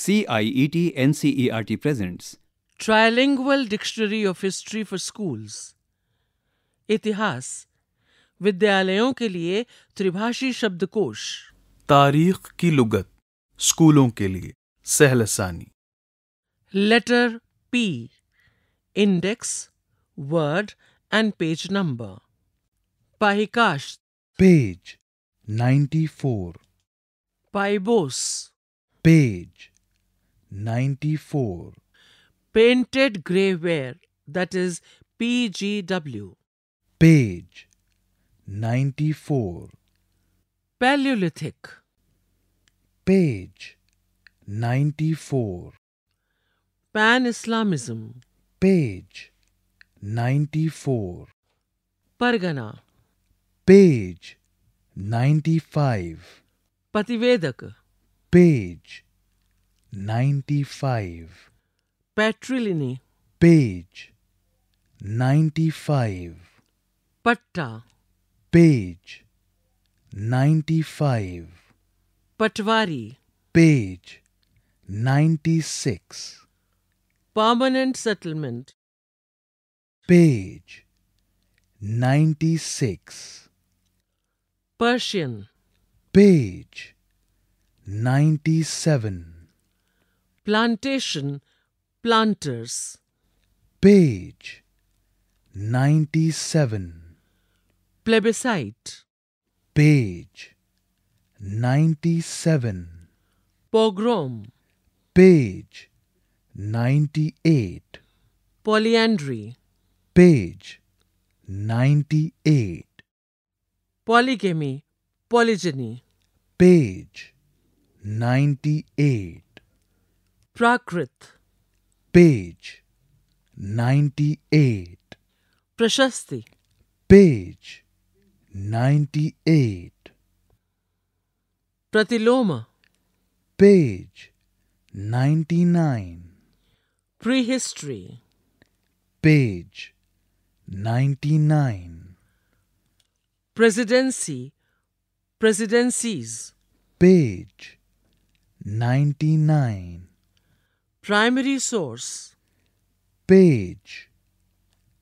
CIET NCERT presents Trilingual Dictionary of History for Schools इतिहास विद्यालयों के लिए त्रिभाषी शब्दकोश तारीख की लुगत स्कूलों के लिए सहलसानी letter P index word and page number पाहिकाश्त पेज 94 पाइबोस page 94. Painted grey that is PGW. Page 94. Paleolithic. Page 94. Pan Islamism. Page 94. Pargana. Page 95. Pativedak. Page 95 patriline. Page 95 Patta Page 95 Patwari Page 96 Permanent Settlement Page 96 Persian Page 97 plantation, planters. Page 97. Plebiscite. Page 97. Pogrom. Page 98. Polyandry. Page 98. Polygamy, polygyny. Page 98. Prakrit page 98 प्रशस्ति page 98 प्रतिलोम page 99 prehistory page 99 presidency presidencies page 99 Primary source Page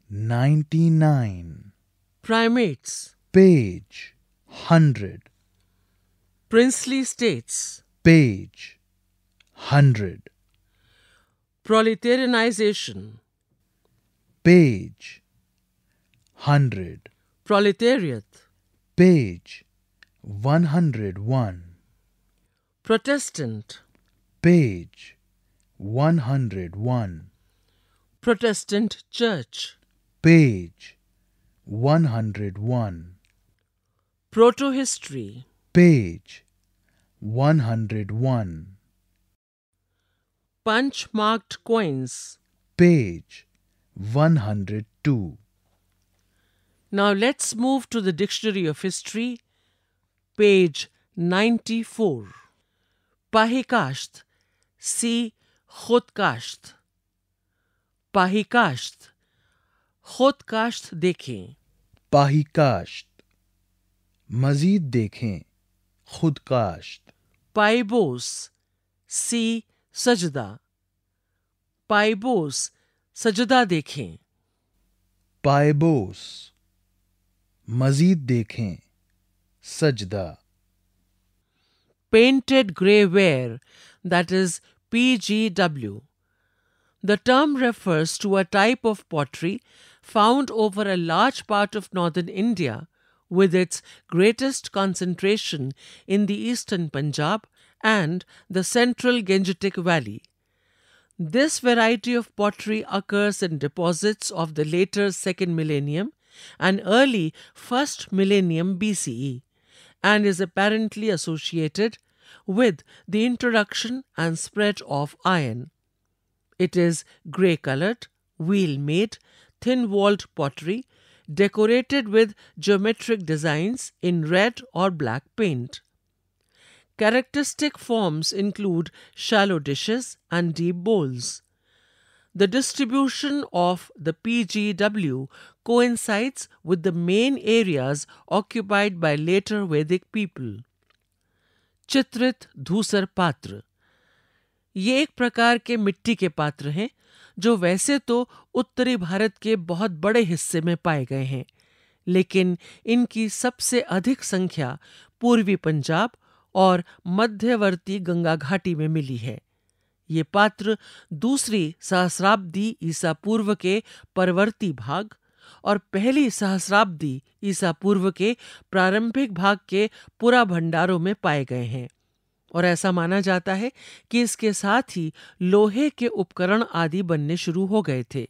99 Primates Page 100 Princely states Page 100 Proletarianization Page 100 Proletariat Page 101 Protestant Page 101 Protestant Church page 101 Protohistory page 101 Punch marked coins page 102 Now let's move to the Dictionary of History page 94 Pahikasht see. खुद काश्त पाही काश्त खुद काश्त देखें पाही काश्त मजीद देखें खुद काश्त पाइबोस सी सजदा पाइबोस सजदा देखें पाइबोस मजीद देखें सजदा painted grey ware that is PGW. The term refers to a type of pottery found over a large part of northern India, with its greatest concentration in the eastern Punjab and the central Gangetic Valley. This variety of pottery occurs in deposits of the later second millennium and early first millennium BCE and is apparently associated with the introduction and spread of iron. It is grey colored, wheel made, thin walled pottery decorated with geometric designs in red or black paint. Characteristic forms include shallow dishes and deep bowls. The distribution of the PGW coincides with the main areas occupied by later Vedic people. चित्रित धूसर पात्र ये एक प्रकार के मिट्टी के पात्र हैं जो वैसे तो उत्तरी भारत के बहुत बड़े हिस्से में पाए गए हैं लेकिन इनकी सबसे अधिक संख्या पूर्वी पंजाब और मध्यवर्ती गंगा घाटी में मिली है ये पात्र दूसरी सहस्राब्दी ईसा पूर्व के परवर्ती भाग और पहली सहस्राब्दी ईसा पूर्व के प्रारंभिक भाग के पुरा भंडारों में पाए गए हैं और ऐसा माना जाता है कि इसके साथ ही लोहे के उपकरण आदि बनने शुरू हो गए थे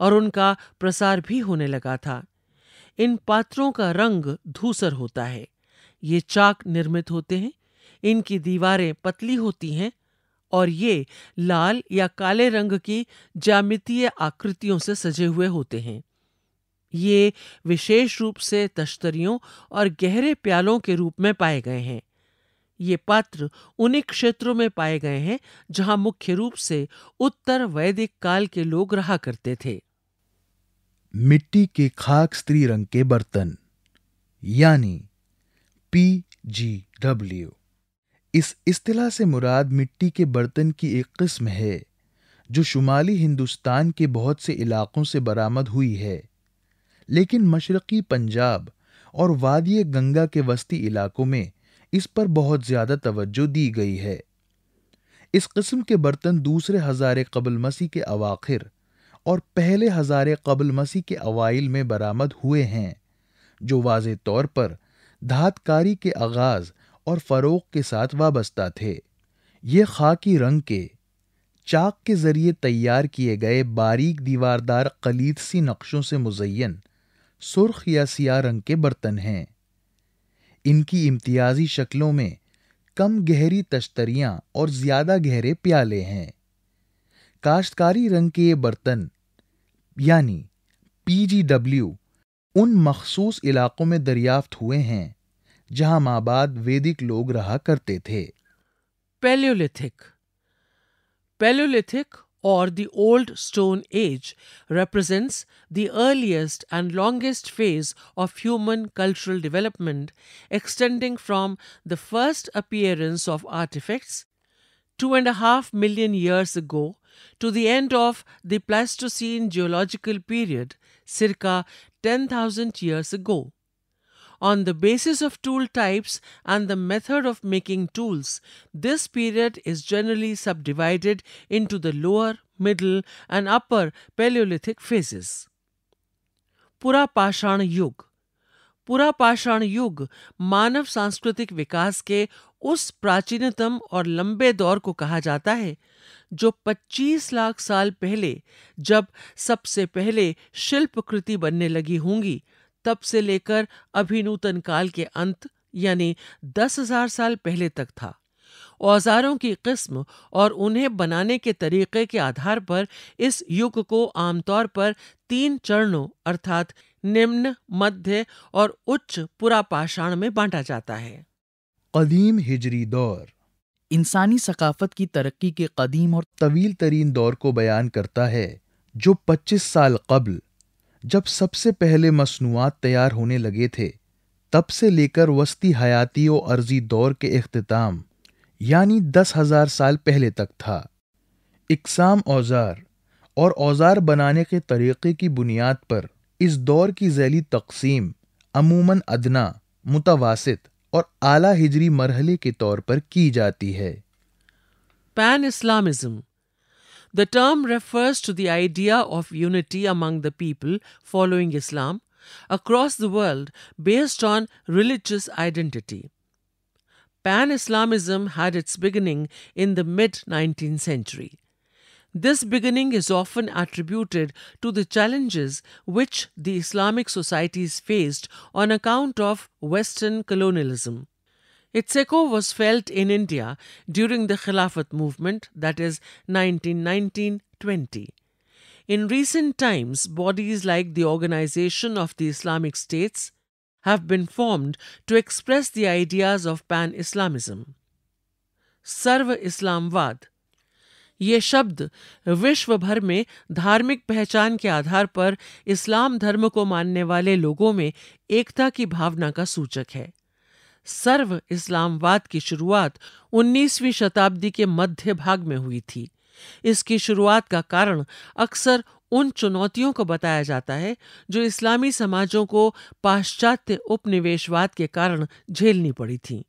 और उनका प्रसार भी होने लगा था इन पात्रों का रंग धूसर होता है ये चाक निर्मित होते हैं इनकी दीवारें पतली होती हैं और ये लाल या काले रंग की ज्यामितीय आकृतियों से सजे हुए होते हैं ये विशेष रूप से तश्तरियों और गहरे प्यालों के रूप में पाए गए हैं ये पात्र उन्हीं क्षेत्रों में पाए गए हैं जहां मुख्य रूप से उत्तर वैदिक काल के लोग रहा करते थे मिट्टी के खाक स्त्री रंग के बर्तन यानी पी जी डब्ल्यू इस इस्तला से मुराद मिट्टी के बर्तन की एक किस्म है जो शुमाली हिंदुस्तान के बहुत से इलाकों से बरामद हुई है लेकिन मशरक़ी पंजाब और वादी गंगा के वस्ती इलाकों में इस पर बहुत ज़्यादा तवज्जो दी गई है इस कस्म के बर्तन दूसरे हज़ार कबल मसीह के अवाखिर और पहले हज़ार कबल मसीह के अवाइल में बरामद हुए हैं जो वाज तौर पर धातकारी के आगाज़ और फ़रोग के साथ वाबस्ता थे ये खाकी रंग के चाक के ज़रिए तैयार किए गए बारीक दीवारदार कलीदसी नक्शों से मुजयन सुर्ख या सिया रंग के बर्तन हैं इनकी इम्तियाजी शक्लों में कम गहरी तश्तरियां और ज़्यादा गहरे प्याले हैं काश्तकारी रंग के ये बर्तन यानी पीजीडब्ल्यू उन मखसूस इलाक़ों में दरियाफ्त हुए हैं जहां माबाद वैदिक लोग रहा करते थे paleolithic paleolithic or the Old Stone Age, represents the earliest and longest phase of human cultural development, extending from the first appearance of artifacts two and a half million years ago to the end of the Pleistocene geological period, circa 10,000 years ago. on the basis of tool types and the method of making tools. This period is generally subdivided into the lower, middle and upper Paleolithic phases. पुरापाषाण युग पुरापाषाण युग मानव सांस्कृतिक विकास के उस प्राचीनतम और लंबे दौर को कहा जाता है जो 25 लाख साल पहले जब सबसे पहले शिल्पकृति बनने लगी होंगी तब से लेकर अभिनूतन काल के अंत यानी दस हजार साल पहले तक था औजारों की किस्म और उन्हें बनाने के तरीके के आधार पर इस युग को आमतौर पर तीन चरणों अर्थात निम्न मध्य और उच्च पुरापाषाण में बांटा जाता है कदीम हिजरी दौर इंसानी सकाफत की तरक्की के कदीम और तवील तरीन दौर को बयान करता है जो 25 साल कबल जब सबसे पहले मसनूआत तैयार होने लगे थे तब से लेकर वस्ती हयाती व अर्जी दौर के अख्ताम यानी दस हज़ार साल पहले तक था इकसाम औज़ार और औज़ार बनाने के तरीक़े की बुनियाद पर इस दौर की जैली तकसीम अमूमन अदना मुतवासित और आला हिजरी मरहले के तौर पर की जाती है pan Islamism The term refers to the idea of unity among the people following Islam across the world based on religious identity. Pan Islamism had its beginning in the mid 19th century. This beginning is often attributed to the challenges which the Islamic societies faced on account of Western colonialism. Its echo was felt in India during the Khilafat movement, that is 1919 20. In recent times, bodies like the Organization of the Islamic States have been formed to express the ideas of pan Islamism. Sarva Islamvad ये शब्द विश्व भर में धार्मिक पहचान के आधार पर इस्लाम धर्म को मानने वाले लोगों में एकता की भावना का सूचक है सर्व इस्लामवाद की शुरुआत 19वीं शताब्दी के मध्य भाग में हुई थी इसकी शुरुआत का कारण अक्सर उन चुनौतियों को बताया जाता है जो इस्लामी समाजों को पाश्चात्य उपनिवेशवाद के कारण झेलनी पड़ी थी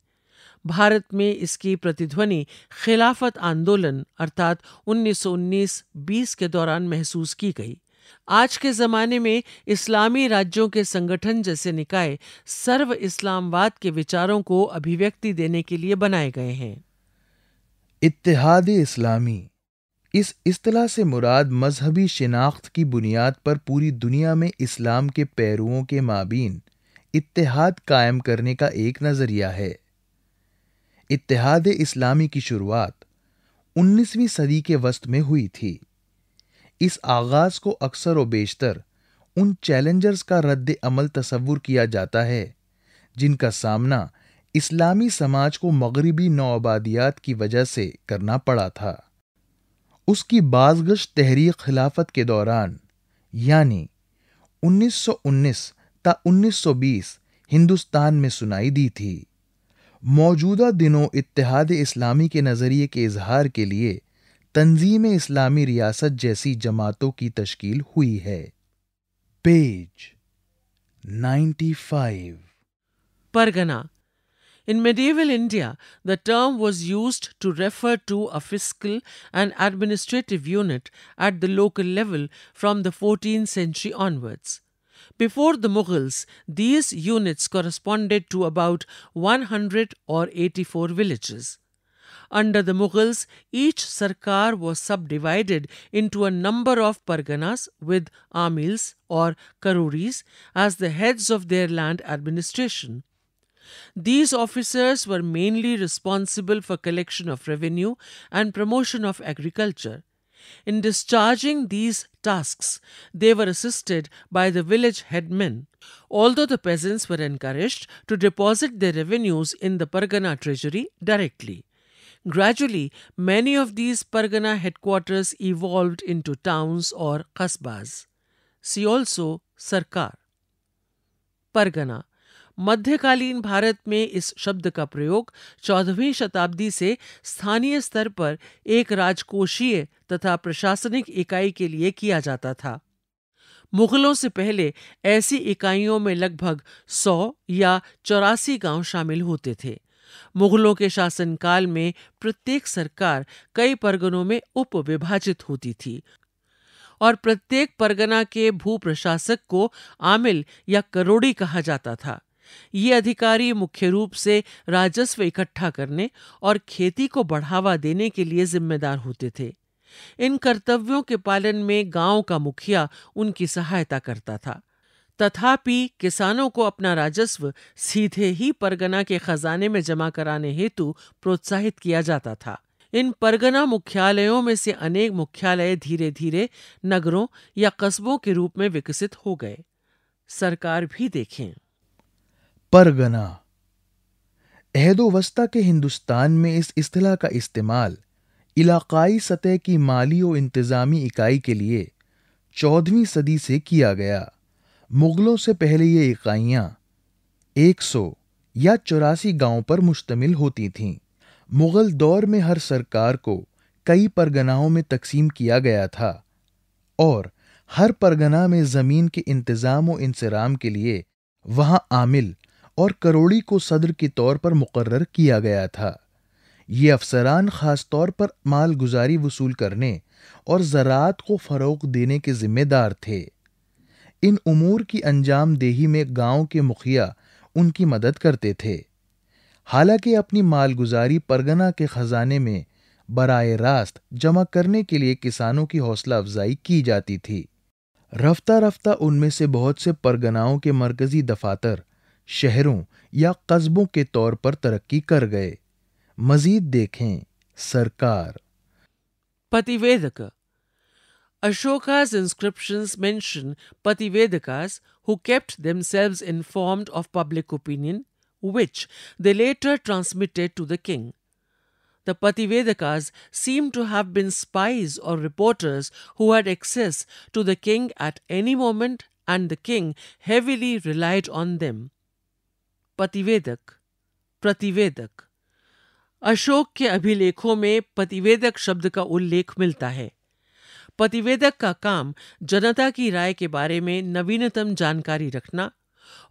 भारत में इसकी प्रतिध्वनि खिलाफत आंदोलन अर्थात 1919-20 के दौरान महसूस की गई आज के ज़माने में इस्लामी राज्यों के संगठन जैसे निकाय सर्व इस्लामवाद के विचारों को अभिव्यक्ति देने के लिए बनाए गए हैं इतिहाद इस्लामी इस अतलाह से मुराद मजहबी शिनाख्त की बुनियाद पर पूरी दुनिया में इस्लाम के पैरुओं के माबीन इतिहाद कायम करने का एक नज़रिया है इतिहाद इस्लामी की शुरुआत 19वीं सदी के वस्त में हुई थी इस आगाज़ को अक्सर व बेशतर उन चैलेंजर्स का रद्द अमल तस्वुर किया जाता है जिनका सामना इस्लामी समाज को मगरबी नौआबादियात की वजह से करना पड़ा था उसकी बाजगश तहरीक खिलाफत के दौरान यानी 1919 ता 1920 हिंदुस्तान में सुनाई दी थी मौजूदा दिनों इत्तेहाद इस्लामी के नज़रिए के इजहार के लिए तंजीम इस्लामी रियासत जैसी जमातों की तश्कील हुई है page 95 pargana In medieval India, the term was used to refer to a fiscal and administrative unit at the local level from the 14th century onwards. Before the Mughals, these units corresponded to about 100 or 84 villages. Under the Mughals, each sarkar was subdivided into a number of parganas with amils or karuris as the heads of their land administration. These officers were mainly responsible for collection of revenue and promotion of agriculture. In discharging these tasks, they were assisted by the village headmen. Although the peasants were encouraged to deposit their revenues in the Pargana treasury directly. Gradually, many of these Pargana headquarters evolved into towns or kasbas. See also Sarkar. Pargana मध्यकालीन भारत में इस शब्द का प्रयोग चौदहवीं शताब्दी से स्थानीय स्तर पर एक राजकोषीय तथा प्रशासनिक इकाई के लिए किया जाता था मुगलों से पहले ऐसी इकाइयों में लगभग 100 या चौरासी गांव शामिल होते थे मुगलों के शासनकाल में प्रत्येक सरकार कई परगनों में उप विभाजित होती थी और प्रत्येक परगना के भू प्रशासक को आमिल या करोड़ी कहा जाता था ये अधिकारी मुख्य रूप से राजस्व इकट्ठा करने और खेती को बढ़ावा देने के लिए जिम्मेदार होते थे इन कर्तव्यों के पालन में गांव का मुखिया उनकी सहायता करता था तथापि किसानों को अपना राजस्व सीधे ही परगना के खजाने में जमा कराने हेतु प्रोत्साहित किया जाता था इन परगना मुख्यालयों में से अनेक मुख्यालय धीरे धीरे नगरों या कस्बों के रूप में विकसित हो गए सरकार भी देखें परगना अहदोवस्ता के हिंदुस्तान में इस इस्तला का इस्तेमाल इलाकाई सतह की माली और इंतज़ामी इकाई के लिए चौदहवीं सदी से किया गया मुगलों से पहले ये इकाइयाँ 100 या चौरासी गांवों पर मुश्तमिल होती थीं मुगल दौर में हर सरकार को कई परगनाओं में तकसीम किया गया था और हर परगना में ज़मीन के इंतज़ाम व इंसराम के लिए वहाँ आमिल और करोड़ी को सदर के तौर पर मुकर्र किया गया था ये अफसरान ख़ास तौर पर मालगुजारी वसूल करने और ज़रात को फ़रोग देने के ज़िम्मेदार थे इन उमूर की अंजाम देही में गांव के मुखिया उनकी मदद करते थे हालांकि अपनी मालगुजारी परगना के ख़जाने में बराए रास्त जमा करने के लिए किसानों की हौसला अफजाई की जाती थी रफ्ता रफ्ता उनमें से बहुत से परगनाओं के मरकज़ी दफातर शहरों या कस्बों के तौर पर तरक्की कर गए मजीद देखें सरकार पतिवेदक Ashoka's inscriptions mention Pativedakas who kept themselves informed of public opinion, which they later transmitted to the king. The Pativedakas seem to have been spies or reporters who had access to the king at any moment, and the king heavily relied on them. Pativedak, Prativedak. Ashok ke abhilekho mein pativedak shabd ka उल्लेख milta hai. प्रतिवेदक का काम जनता की राय के बारे में नवीनतम जानकारी रखना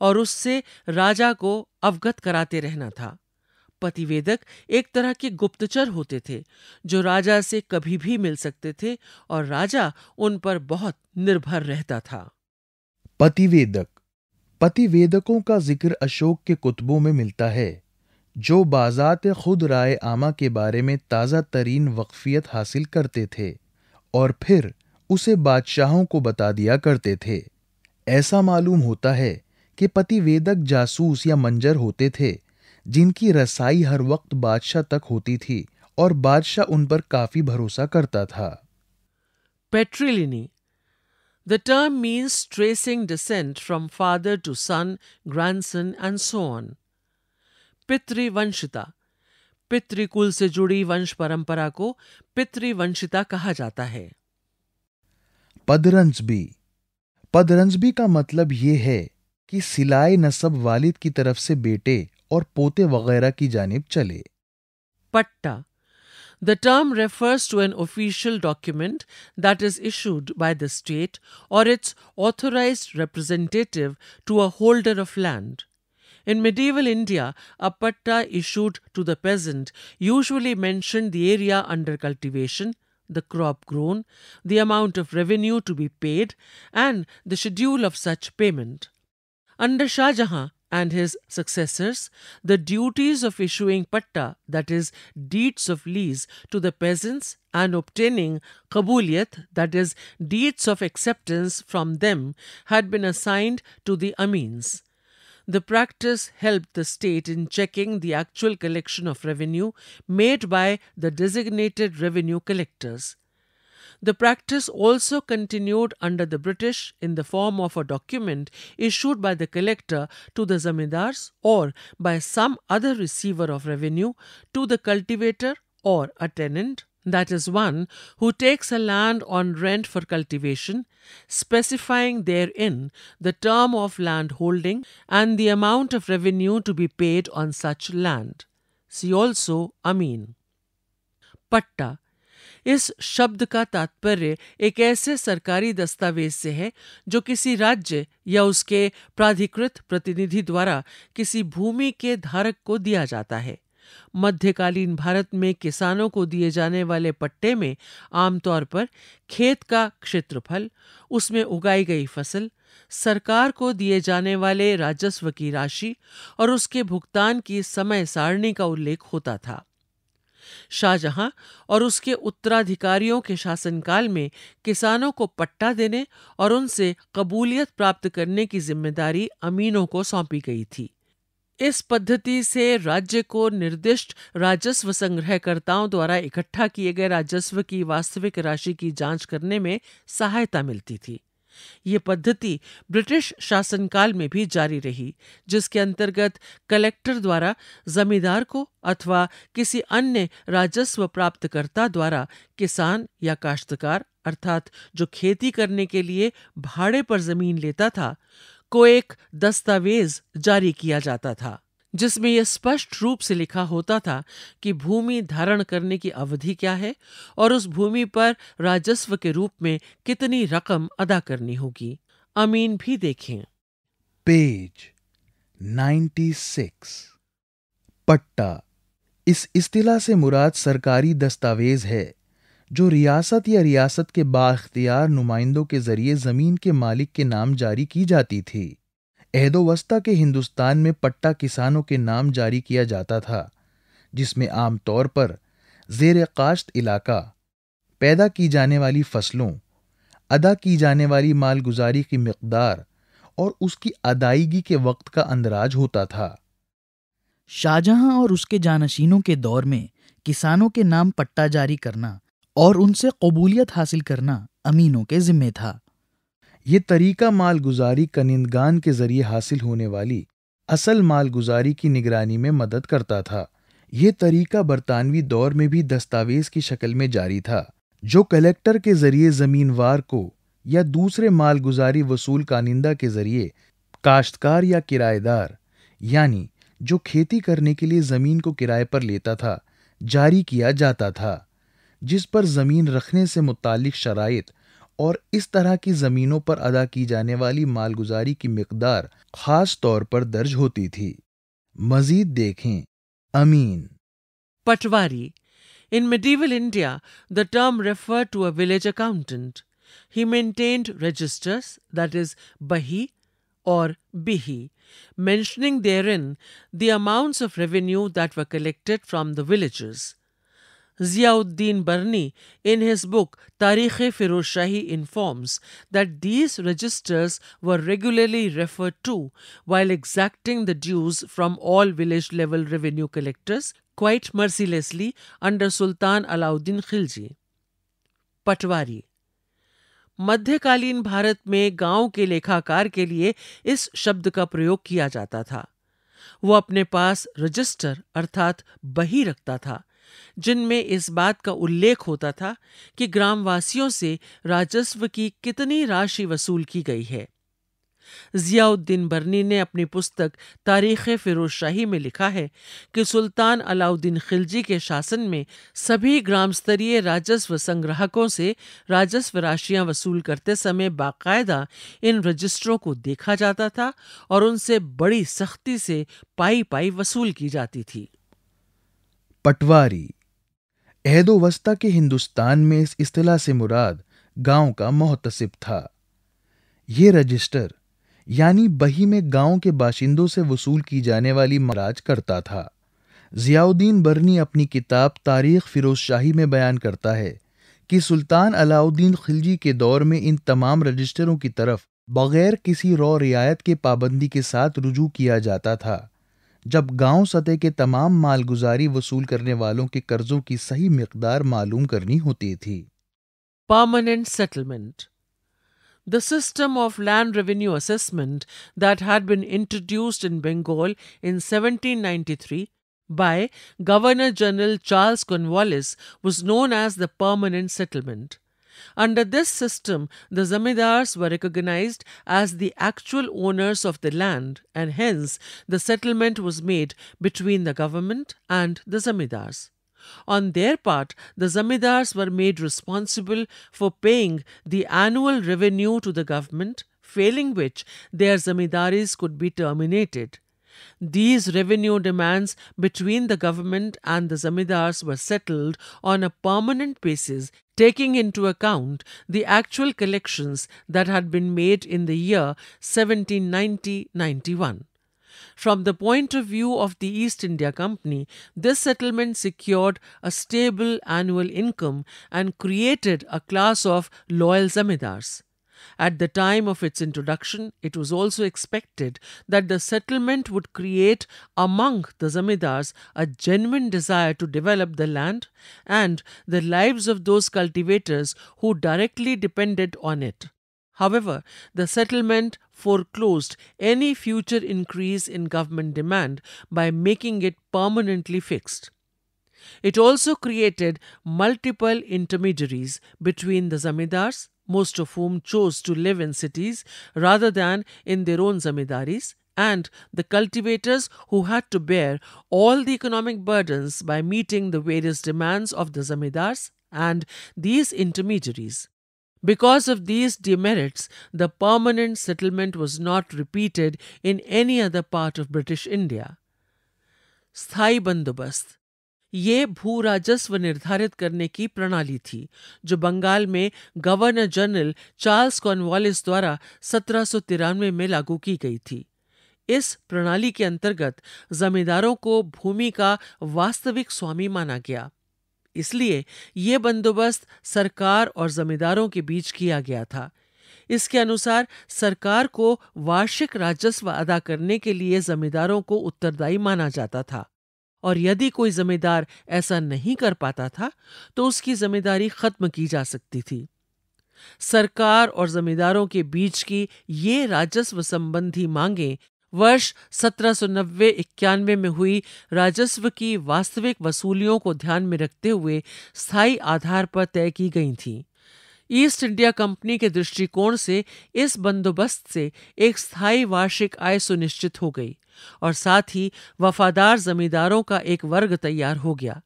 और उससे राजा को अवगत कराते रहना था प्रतिवेदक एक तरह के गुप्तचर होते थे जो राजा से कभी भी मिल सकते थे और राजा उन पर बहुत निर्भर रहता था पतिवेदक पतिवेदकों का जिक्र अशोक के कुतबों में मिलता है जो बाजात खुद राय आमा के बारे में ताज़ा तरीन वकफियत हासिल करते थे और फिर उसे बादशाहों को बता दिया करते थे ऐसा मालूम होता है कि पति वेदक जासूस या मंजर होते थे जिनकी रसाई हर वक्त बादशाह तक होती थी और बादशाह उन पर काफी भरोसा करता था patriliny the term means tracing descent from father to son grandson and son पितृवंशता पितृकुल से जुड़ी वंश परंपरा को पितृवंशिता कहा जाता है पदरंज भी पदरंज भी का मतलब यह है कि सिलाए नसब वालिद की तरफ से बेटे और पोते वगैरह की जानब चले patta the term refers to an official document that is issued by the state or its authorise representative to a holder of land In medieval India, a patta issued to the peasant usually mentioned the area under cultivation, the crop grown, the amount of revenue to be paid, and the schedule of such payment. Under Shah Jahan and his successors, the duties of issuing patta, that is, deeds of lease, to the peasants and obtaining kabuliyat, that is, deeds of acceptance from them, had been assigned to the amins. The practice helped the state in checking the actual collection of revenue made by the designated revenue collectors. The practice also continued under the British in the form of a document issued by the collector to the zamindars or by some other receiver of revenue to the cultivator or a tenant that is, one who takes a land on rent for cultivation, specifying therein the term of land holding and the amount of revenue to be paid on such land. See also Amin. Patta इस शब्द का तात्पर्य एक ऐसे सरकारी दस्तावेज से है जो किसी राज्य या उसके प्राधिकृत प्रतिनिधि द्वारा किसी भूमि के धारक को दिया जाता है मध्यकालीन भारत में किसानों को दिए जाने वाले पट्टे में आमतौर पर खेत का क्षेत्रफल उसमें उगाई गई फसल सरकार को दिए जाने वाले राजस्व की राशि और उसके भुगतान की समय सारणी का उल्लेख होता था शाहजहां और उसके उत्तराधिकारियों के शासनकाल में किसानों को पट्टा देने और उनसे कबूलियत प्राप्त करने की जिम्मेदारी अमीनों को सौंपी गई थी इस पद्धति से राज्य को निर्दिष्ट राजस्व संग्रहकर्ताओं द्वारा इकट्ठा किए गए राजस्व की वास्तविक राशि की जांच करने में सहायता मिलती थी ये पद्धति ब्रिटिश शासनकाल में भी जारी रही जिसके अंतर्गत कलेक्टर द्वारा जमींदार को अथवा किसी अन्य राजस्व प्राप्तकर्ता द्वारा किसान या काश्तकार अर्थात जो खेती करने के लिए भाड़े पर जमीन लेता था को एक दस्तावेज जारी किया जाता था जिसमें यह स्पष्ट रूप से लिखा होता था कि भूमि धारण करने की अवधि क्या है और उस भूमि पर राजस्व के रूप में कितनी रकम अदा करनी होगी अमीन भी देखें पेज 96 पट्टा इस इस्तिला से मुराद सरकारी दस्तावेज है जो रियासत या रियासत के बाख्तियार नुमाइंदों के जरिए ज़मीन के मालिक के नाम जारी की जाती थी अहदोवस्ता के हिंदुस्तान में पट्टा किसानों के नाम जारी किया जाता था जिसमें आमतौर पर जेर काश्त इलाका पैदा की जाने वाली फसलों अदा की जाने वाली मालगुजारी की मकदार और उसकी अदायगी के वक्त का अंदराज होता था शाहजहां और उसके जानशीनों के दौर में किसानों के नाम पट्टा जारी करना और उनसे कबूलियत हासिल करना अमीनों के ज़िम्मे था ये तरीका मालगुजारी कनिंदगान के ज़रिए हासिल होने वाली असल मालगुजारी की निगरानी में मदद करता था ये तरीका बरतानवी दौर में भी दस्तावेज की शक्ल में जारी था जो कलेक्टर के जरिए जमीनवार को या दूसरे मालगुजारी वसूल कानिंदा के जरिए काश्तकार या किराएदार यानी जो खेती करने के लिए जमीन को किराए पर लेता था जारी किया जाता था जिस पर ज़मीन रखने से मुतल शराइ और इस तरह की ज़मीनों पर अदा की जाने वाली मालगुजारी की मकदार ख़ास तौर पर दर्ज होती थी मजीद देखें अमीन पटवारी In medieval India, the term referred to a village accountant. He maintained registers, that is, bahi or bihi, mentioning therein the amounts of revenue that were collected from the villages. Ziauddin Barni, in his book Tarikh Firoz Shahi, informs that these registers were regularly referred to while exacting the dues from all village level revenue collectors quite mercilessly under Sultan Alauddin Khilji. पटवारी मध्यकालीन भारत में गांव के लेखाकार के लिए इस शब्द का प्रयोग किया जाता था वो अपने पास रजिस्टर अर्थात बही रखता था जिनमें इस बात का उल्लेख होता था कि ग्रामवासियों से राजस्व की कितनी राशि वसूल की गई है जियाउद्दीन बर्नी ने अपनी पुस्तक तारीख फिरोज शाही में लिखा है कि सुल्तान अलाउद्दीन खिलजी के शासन में सभी ग्राम स्तरीय राजस्व संग्राहकों से राजस्व राशियां वसूल करते समय बाकायदा इन रजिस्टरों को देखा जाता था और उनसे बड़ी सख्ती से पाई पाई वसूल की जाती थी पटवारी अहदोवस्ता के हिंदुस्तान में इस अतलाह से मुराद गांव का मोहतसिब था ये रजिस्टर यानी बही में गांव के बाशिंदों से वसूल की जाने वाली मराज करता था जियाउद्दीन बर्नी अपनी किताब तारीख फिरोज शाही में बयान करता है कि सुल्तान अलाउद्दीन खिलजी के दौर में इन तमाम रजिस्टरों की तरफ बगैर किसी रो रियायत के पाबंदी के साथ रुजू किया जाता था जब गांव सतह के तमाम मालगुजारी वसूल करने वालों के कर्जों की सही मकदार मालूम करनी होती थी permanent settlement the system of land revenue assessment that had been introduced in Bengal in 1793 by governor general Charles Cornwallis was known as the Permanent Settlement Under this system, the zamindars were recognized as the actual owners of the land and hence the settlement was made between the government and the zamindars. On their part, the zamindars were made responsible for paying the annual revenue to the government, failing which their zamindaris could be terminated. These revenue demands between the government and the zamindars were settled on a permanent basis, taking into account the actual collections that had been made in the year 1790 91. From the point of view of the East India Company, this settlement secured a stable annual income and created a class of loyal zamindars. At the time of its introduction, it was also expected that the settlement would create among the zamindars a genuine desire to develop the land and the lives of those cultivators who directly depended on it. However, the settlement foreclosed any future increase in government demand by making it permanently fixed. It also created multiple intermediaries between the zamindars most of whom chose to live in cities rather than in their own zamidaris, and the cultivators who had to bear all the economic burdens by meeting the various demands of the zamindars and these intermediaries. Because of these demerits, the permanent settlement was not repeated in any other part of British India. Sthai Bandobast ये भू राजस्व निर्धारित करने की प्रणाली थी जो बंगाल में गवर्नर जनरल चार्ल्स कॉनवालिस द्वारा सत्रह में लागू की गई थी इस प्रणाली के अंतर्गत जमींदारों को भूमि का वास्तविक स्वामी माना गया इसलिए ये बंदोबस्त सरकार और जमींदारों के बीच किया गया था इसके अनुसार सरकार को वार्षिक राजस्व अदा करने के लिए जमींदारों को उत्तरदायी माना जाता था और यदि कोई जिम्मेदार ऐसा नहीं कर पाता था तो उसकी जिम्मेदारी खत्म की जा सकती थी सरकार और जमींदारों के बीच की ये राजस्व संबंधी मांगें वर्ष सत्रह सौ नब्बे इक्यानवे में हुई राजस्व की वास्तविक वसूलियों को ध्यान में रखते हुए स्थायी आधार पर तय की गई थी ईस्ट इंडिया कंपनी के दृष्टिकोण से इस बंदोबस्त से एक स्थायी वार्षिक आय सुनिश्चित हो गई और साथ ही वफादार जमींदारों का एक वर्ग तैयार हो गया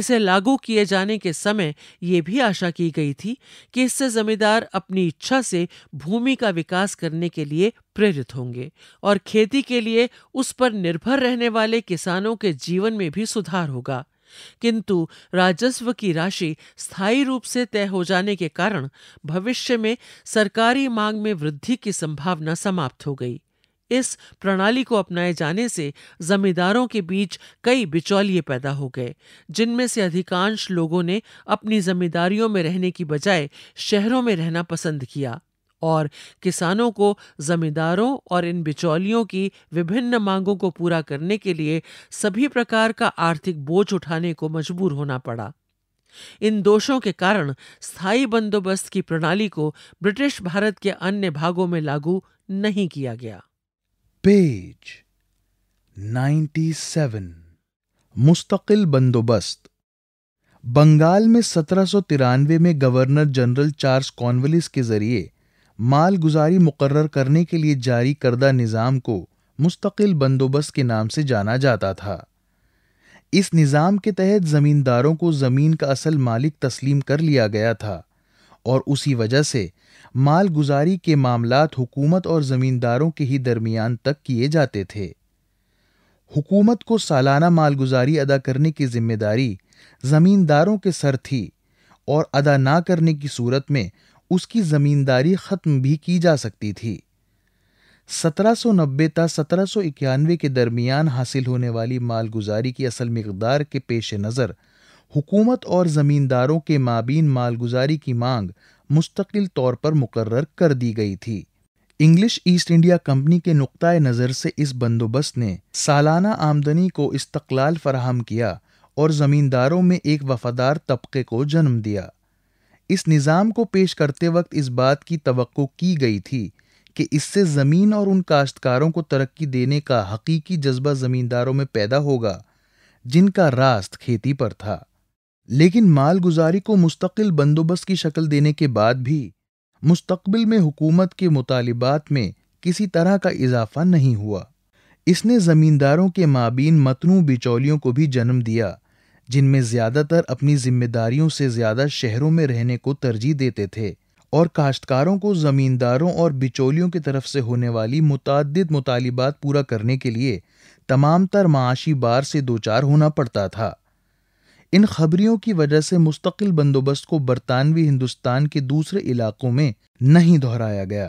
इसे लागू किए जाने के समय ये भी आशा की गई थी कि इससे जमींदार अपनी इच्छा से भूमि का विकास करने के लिए प्रेरित होंगे और खेती के लिए उस पर निर्भर रहने वाले किसानों के जीवन में भी सुधार होगा किंतु राजस्व की राशि स्थायी रूप से तय हो जाने के कारण भविष्य में सरकारी मांग में वृद्धि की संभावना समाप्त हो गई इस प्रणाली को अपनाए जाने से जमींदारों के बीच कई बिचौलिए पैदा हो गए जिनमें से अधिकांश लोगों ने अपनी जमींदारियों में रहने की बजाय शहरों में रहना पसंद किया और किसानों को जमींदारों और इन बिचौलियों की विभिन्न मांगों को पूरा करने के लिए सभी प्रकार का आर्थिक बोझ उठाने को मजबूर होना पड़ा इन दोषों के कारण स्थायी बंदोबस्त की प्रणाली को ब्रिटिश भारत के अन्य भागों में लागू नहीं किया गया पेज 97 मुस्तकिल बंदोबस्त बंगाल में सत्रह में गवर्नर जनरल चार्ल्स कॉन्वलिस के जरिए मालगुजारी मुकर्र करने के लिए जारी करदा निज़ाम को मुस्तकिल बंदोबस्त के नाम से जाना जाता था इस निज़ाम के तहत ज़मींदारों को ज़मीन का असल मालिक तस्लीम कर लिया गया था और उसी वजह से मालगुजारी के मामलात हुकूमत और ज़मींदारों के ही दरमियान तक किए जाते थे हुकूमत को सालाना मालगुजारी अदा करने की जिम्मेदारी ज़मींदारों के सर थी और अदा ना करने की सूरत में उसकी ज़मींदारी ख़त्म भी की जा सकती थी 1790 ता इक्यानवे के दरमियान हासिल होने वाली मालगुजारी की असल मकदार के पेश नज़र हुकूमत और ज़मींदारों के माबीन मालगुजारी की मांग मुस्तकिल तौर पर मुकर्र कर दी गई थी इंग्लिश ईस्ट इंडिया कंपनी के नुक़ नज़र से इस बंदोबस्त ने सालाना आमदनी को इस्तलाल फराहम किया और ज़मींदारों में एक वफादार तबके को जन्म दिया इस निज़ाम को पेश करते वक्त इस बात की तो की गई थी कि इससे ज़मीन और उन काश्तकारों को तरक्की देने का हकीकी जज्बा ज़मींदारों में पैदा होगा जिनका रास्त खेती पर था लेकिन मालगुजारी को मुस्तकिल बंदोबस्त की शक्ल देने के बाद भी मुस्तबिल में हुकूमत के मुतालबात में किसी तरह का इजाफा नहीं हुआ इसने ज़मींदारों के माबीन मतनू बिचौलियों को भी जन्म दिया जिनमें ज़्यादातर अपनी जिम्मेदारियों से ज़्यादा शहरों में रहने को तरजीह देते थे और काश्तकारों को ज़मींदारों और बिचौलियों की तरफ से होने वाली मुतद मुतालबात पूरा करने के लिए तमाम तर माशी बार से दो चार होना पड़ता था इन खबरियों की वजह से मुस्तकिल बंदोबस्त को बरतानवी हिंदुस्तान के दूसरे इलाकों में नहीं दोहराया गया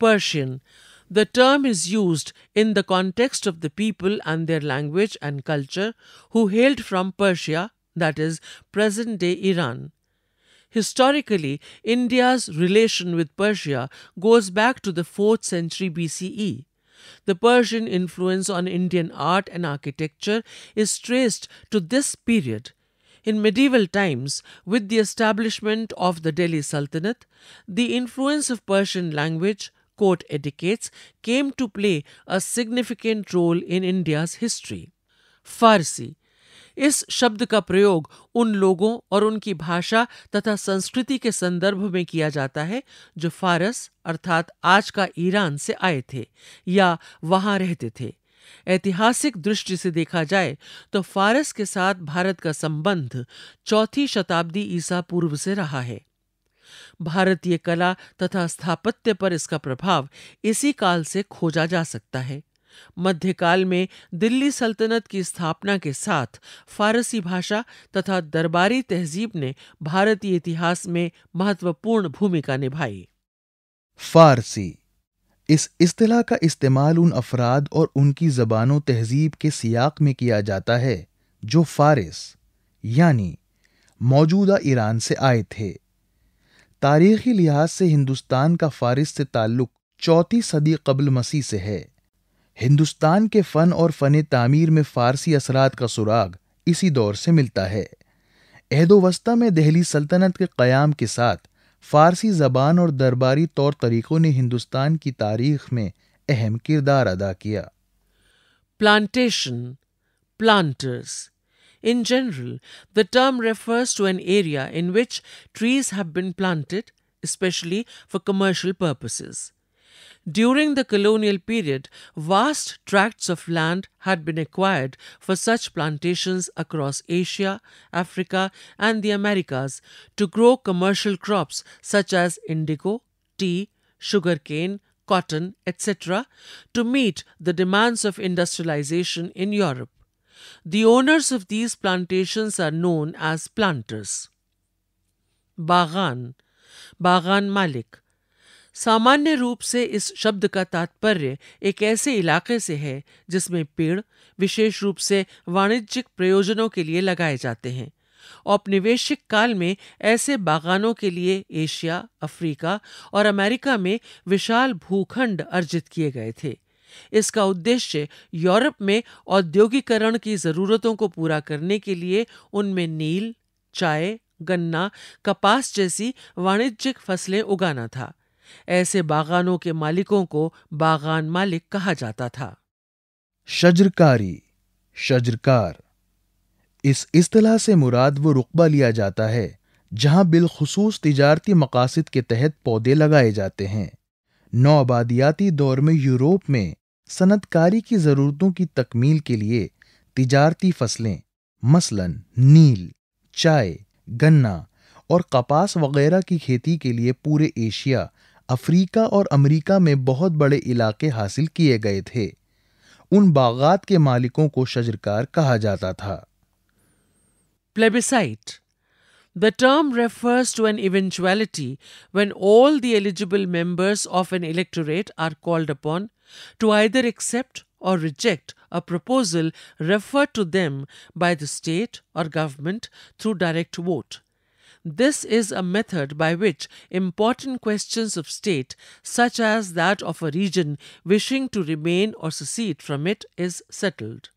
Persian the term is use in the context of the people and their language and culture who held from Persia that is present day Iran historically India's relation with relation goes back to the fourth century B C E The Persian influence on Indian art and architecture is traced to this period. In medieval times, with the establishment of the Delhi Sultanate, the influence of Persian language, court etiquettes came to play a significant role in India's history. Farsi, इस शब्द का प्रयोग उन लोगों और उनकी भाषा तथा संस्कृति के संदर्भ में किया जाता है जो फारस अर्थात आज का ईरान से आए थे या वहां रहते थे ऐतिहासिक दृष्टि से देखा जाए तो फारस के साथ भारत का संबंध चौथी शताब्दी ईसा पूर्व से रहा है भारतीय कला तथा स्थापत्य पर इसका प्रभाव इसी काल से खोजा जा सकता है मध्यकाल में दिल्ली सल्तनत की स्थापना के साथ फारसी भाषा तथा दरबारी तहजीब ने भारतीय इतिहास में महत्वपूर्ण भूमिका निभाई फारसी इस अतलाह का इस्तेमाल उन अफराद और उनकी जबानों तहजीब के सियाक में किया जाता है जो फारिस यानी मौजूदा ईरान से आए थे तारीखी लिहाज से हिंदुस्तान का फारिस से ताल्लुक चौथी सदी कबल मसीह से है हिंदुस्तान के फन और फन तामीर में फारसी असरात का सुराग इसी दौर से मिलता है एहदोवस्ता में दहली सल्तनत के क्याम के साथ फारसी जबान और दरबारी तौर तरीकों ने हिंदुस्तान की तारीख में अहम किरदार अदा किया plantation planters in general the term refers to an area in which trees have been planted, especially for During the colonial period, vast tracts of land had been acquired for such plantations across Asia, Africa, and the Americas to grow commercial crops such as indigo, tea, sugarcane, cotton, etc., to meet the demands of industrialization in Europe. The owners of these plantations are known as planters. Baghan, Baghan Malik, सामान्य रूप से इस शब्द का तात्पर्य एक ऐसे इलाके से है जिसमें पेड़ विशेष रूप से वाणिज्यिक प्रयोजनों के लिए लगाए जाते हैं औपनिवेशिक काल में ऐसे बागानों के लिए एशिया अफ्रीका और अमेरिका में विशाल भूखंड अर्जित किए गए थे इसका उद्देश्य यूरोप में औद्योगिकरण की ज़रूरतों को पूरा करने के लिए उनमें नील चाय गन्ना कपास जैसी वाणिज्यिक फसलें उगाना था ऐसे बागानों के मालिकों को बागान मालिक कहा जाता था शजरकारी शजरकार इस अतलाह से मुराद वो रुकबा लिया जाता है जहां बिलखसूस तजारती मकासद के तहत पौधे लगाए जाते हैं नौ आबादियाती दौर में यूरोप में सनतकारी की ज़रूरतों की तकमील के लिए तिजारती फसलें मसलन नील चाय गन्ना और कपास वगैरह की खेती के लिए पूरे एशिया अफ्रीका और अमेरिका में बहुत बड़े इलाके हासिल किए गए थे उन बागात के मालिकों को शजरकार कहा जाता था plebiscite the term refers to an eventuality when all the eligible members of an electorate are called upon to either accept or reject a proposal refer to them by the state or government through direct vote This is a method by which important questions of state, such as that of a region wishing to remain or secede from it, is settled.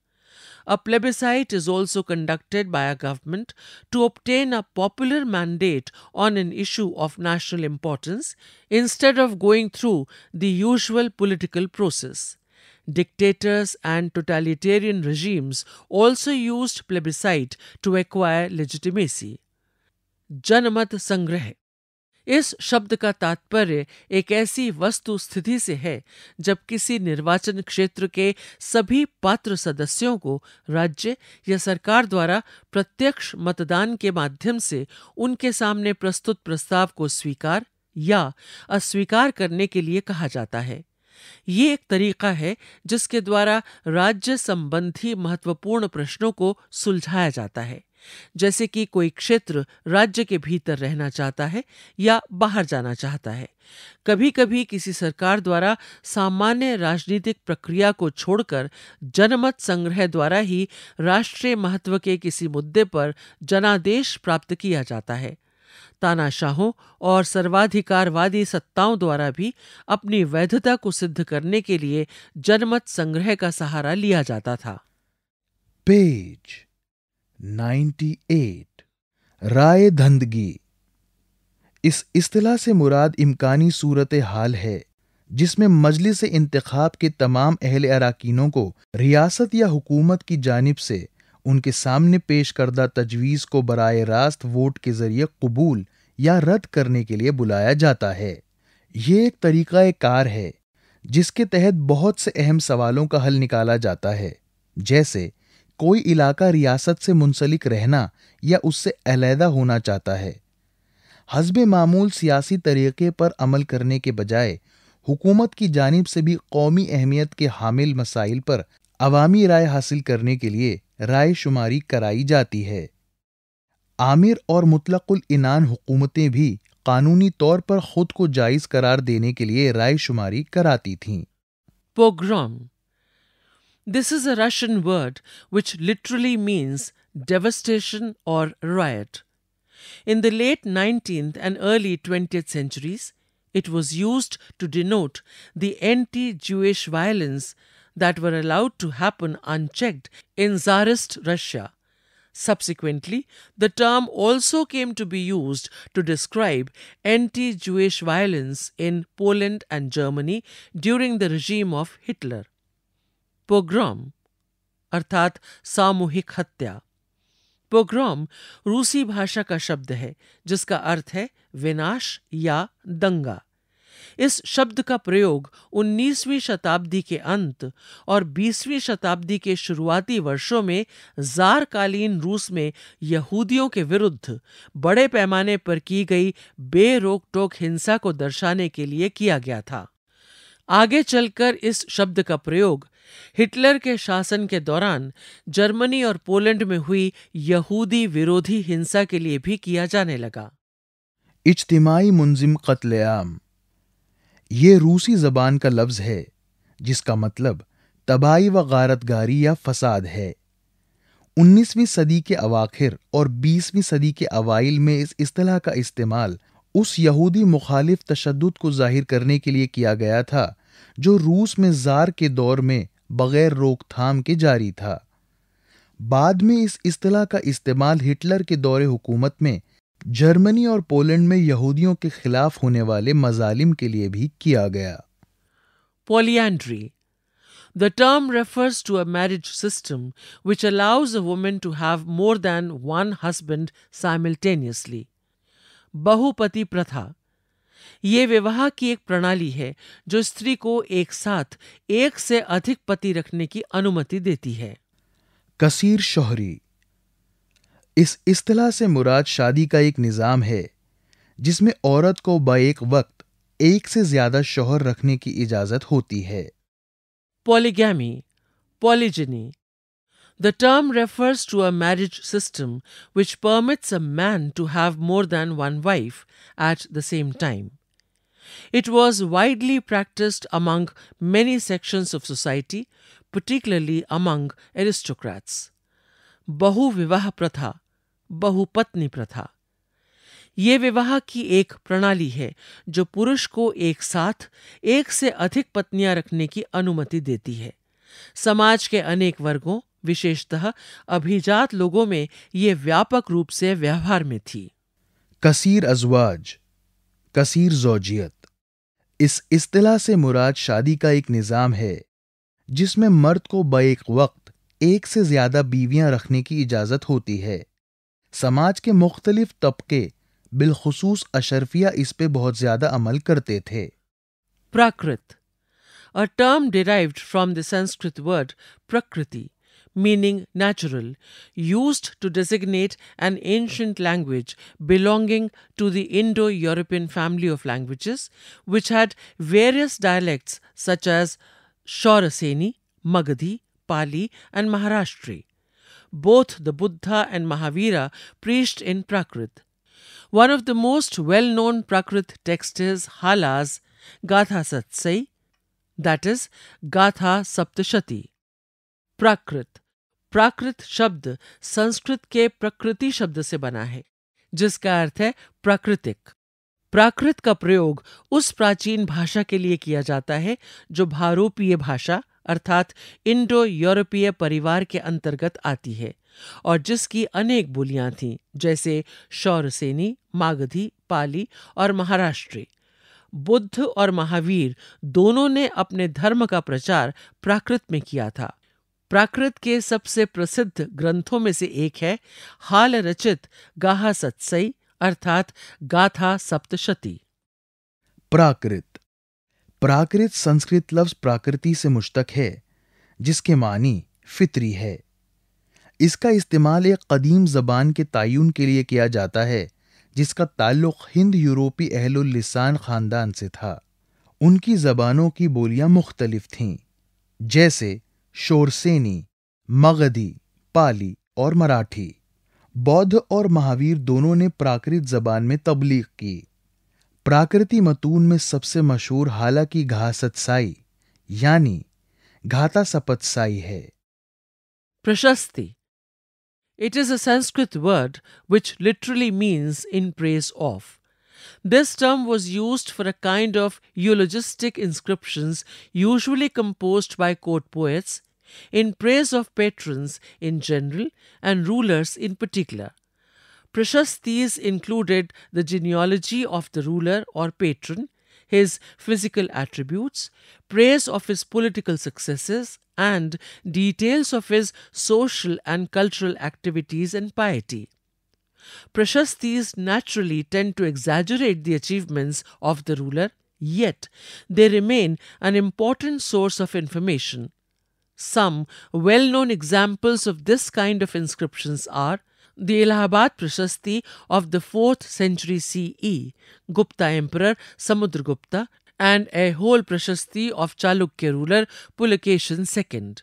A plebiscite is also conducted by a government to obtain a popular mandate on an issue of national importance instead of going through the usual political process. Dictators and totalitarian regimes also used plebiscite to acquire legitimacy. जनमत संग्रह इस शब्द का तात्पर्य एक ऐसी वस्तु स्थिति से है जब किसी निर्वाचन क्षेत्र के सभी पात्र सदस्यों को राज्य या सरकार द्वारा प्रत्यक्ष मतदान के माध्यम से उनके सामने प्रस्तुत प्रस्ताव को स्वीकार या अस्वीकार करने के लिए कहा जाता है ये एक तरीका है जिसके द्वारा राज्य संबंधी महत्वपूर्ण प्रश्नों को सुलझाया जाता है जैसे कि कोई क्षेत्र राज्य के भीतर रहना चाहता है या बाहर जाना चाहता है कभी कभी किसी सरकार द्वारा सामान्य राजनीतिक प्रक्रिया को छोड़कर जनमत संग्रह द्वारा ही राष्ट्रीय महत्व के किसी मुद्दे पर जनादेश प्राप्त किया जाता है तानाशाहों और सर्वाधिकारवादी सत्ताओं द्वारा भी अपनी वैधता को सिद्ध करने के लिए जनमत संग्रह का सहारा लिया जाता था Page. 98 राय धंदगी इस इस्तिला से मुराद इम्कानी सूरत हाल है जिसमें मजलिस इंतखाब के तमाम अहल अरकानों को रियासत या हुकूमत की जानब से उनके सामने पेश करदा तजवीज़ को बरए रास्त वोट के ज़रिए कबूल या रद्द करने के लिए बुलाया जाता है ये एक तरीक़ा कार है जिसके तहत बहुत से अहम सवालों का हल निकाला जाता है जैसे कोई इलाका रियासत से मुंसलिक रहना या उससे अलहदा होना चाहता है हजब मामूल सियासी तरीके पर अमल करने के बजाय हुकूमत की जानब से भी कौमी अहमियत के हामिल मसाइल पर अवामी राय हासिल करने के लिए राय शुमारी कराई जाती है आमिर और मुतलकान इनान हुकूमतें भी कानूनी तौर पर खुद को जायज़ करार देने के लिए राय शुमारी कराती थीं This is a Russian word which literally means devastation or riot. In the late 19th and early 20th centuries, it was used to denote the anti Jewish violence that were allowed to happen unchecked in Tsarist Russia. Subsequently, the term also came to be used to describe anti Jewish violence in Poland and Germany during the regime of Hitler. Pogrom अर्थात सामूहिक हत्या programme रूसी भाषा का शब्द है जिसका अर्थ है विनाश या दंगा इस शब्द का प्रयोग 19वीं शताब्दी के अंत और 20वीं शताब्दी के शुरुआती वर्षों में जारकालीन रूस में यहूदियों के विरुद्ध बड़े पैमाने पर की गई बेरोक टोक हिंसा को दर्शाने के लिए किया गया था आगे चलकर इस शब्द का प्रयोग हिटलर के शासन के दौरान जर्मनी और पोलैंड में हुई यहूदी विरोधी हिंसा के लिए भी किया जाने लगा इज्तमाही मुंजिम कत्लेआम ये रूसी जबान का लफ्ज़ है जिसका मतलब तबाही व गारतगारी या फसाद है 19वीं सदी के अवाखिर और 20वीं सदी के अवाइल में इस असलाह का इस्तेमाल उस यहूदी मुखालिफ तशद को जाहिर करने के लिए किया गया था जो रूस में जार के दौर में बगैर रोकथाम के जारी था बाद में इस इस्तला का इस्तेमाल हिटलर के दौरे हुकूमत में जर्मनी और पोलैंड में यहूदियों के खिलाफ होने वाले मजालिम के लिए भी किया गया polyandry the term refers to a marriage system which allows a women to have more than one husband simultaneously बहुपति प्रथा ये विवाह की एक प्रणाली है जो स्त्री को एक साथ एक से अधिक पति रखने की अनुमति देती है कसीर शोहरी इस इस्तला से मुराद शादी का एक निज़ाम है जिसमें औरत को एक वक्त एक से ज्यादा शोहर रखने की इजाजत होती है polygamy polygyny the term refers to a marriage system which permits a man to have more than one wife at the same time It was widely practiced among many sections of society, particularly among aristocrats. बहु विवाह प्रथा बहुपत्नी प्रथा ये विवाह की एक प्रणाली है जो पुरुष को एक साथ एक से अधिक पत्नियां रखने की अनुमति देती है समाज के अनेक वर्गों विशेषतः अभिजात लोगों में ये व्यापक रूप से व्यवहार में थी कसीर अजवाज कसीर जोजियत इस अतलाह से मुराद शादी का एक निज़ाम है जिसमें मर्द को एक वक्त एक से ज़्यादा बीवियां रखने की इजाज़त होती है समाज के मुख्तलिफ तबके बिलखसूस अशरफिया इस पर बहुत ज़्यादा अमल करते थे Prakrit a term derived from the Sanskrit word प्रकृति meaning natural, used to designate an ancient language belonging to the Indo European family of languages, which had various dialects such as Shauraseni, Magadhi, Pali, and Maharashtri. Both the Buddha and Mahavira preached in Prakrit. One of the most well known Prakrit texts is Hala's Gatha Satsai, that is, Gatha Saptashati. Prakrit Prakrit शब्द संस्कृत के प्रकृति शब्द से बना है जिसका अर्थ है प्राकृतिक प्राकृत का प्रयोग उस प्राचीन भाषा के लिए किया जाता है जो भारोपीय भाषा अर्थात इंडो यूरोपीय परिवार के अंतर्गत आती है और जिसकी अनेक बोलियां थीं जैसे शौरसेनी मागधी पाली और महाराष्ट्री बुद्ध और महावीर दोनों ने अपने धर्म का प्रचार प्राकृत में किया था प्राकृत के सबसे प्रसिद्ध ग्रंथों में से एक है हाल रचित गाहा सत्सई अर्थात गाथा सप्तशती प्राकृत प्राकृत संस्कृत लफ्ज प्राकृति से मुश्तक है जिसके मानी फितरी है इसका इस्तेमाल एक कदीम जबान के तयन के लिए किया जाता है जिसका ताल्लुक हिंद यूरोपी अहलुल्लिसान ख़ानदान से था उनकी ज़बानों की बोलियां मुख्तलिफ थीं जैसे शोरसेनी मगधी पाली और मराठी बौद्ध और महावीर दोनों ने प्राकृत जबान में तबलीग की प्राकृति मतून में सबसे मशहूर हालांकि घासतसाई यानी घाता सपतसाई है prashasti it is a Sanskrit word which literally means in praise of This term was used for a kind of eulogistic inscriptions usually composed by court poets in praise of patrons in general and rulers in particular. Prashastis included the genealogy of the ruler or patron, his physical attributes, praise of his political successes, and details of his social and cultural activities and piety. Prashastis naturally tend to exaggerate the achievements of the ruler, yet they remain an important source of information. Some well known examples of this kind of inscriptions are the Allahabad Prashasti of the 4th century CE, Gupta Emperor Samudragupta, and a whole Prashasti of Chalukya ruler Pulakeshin II.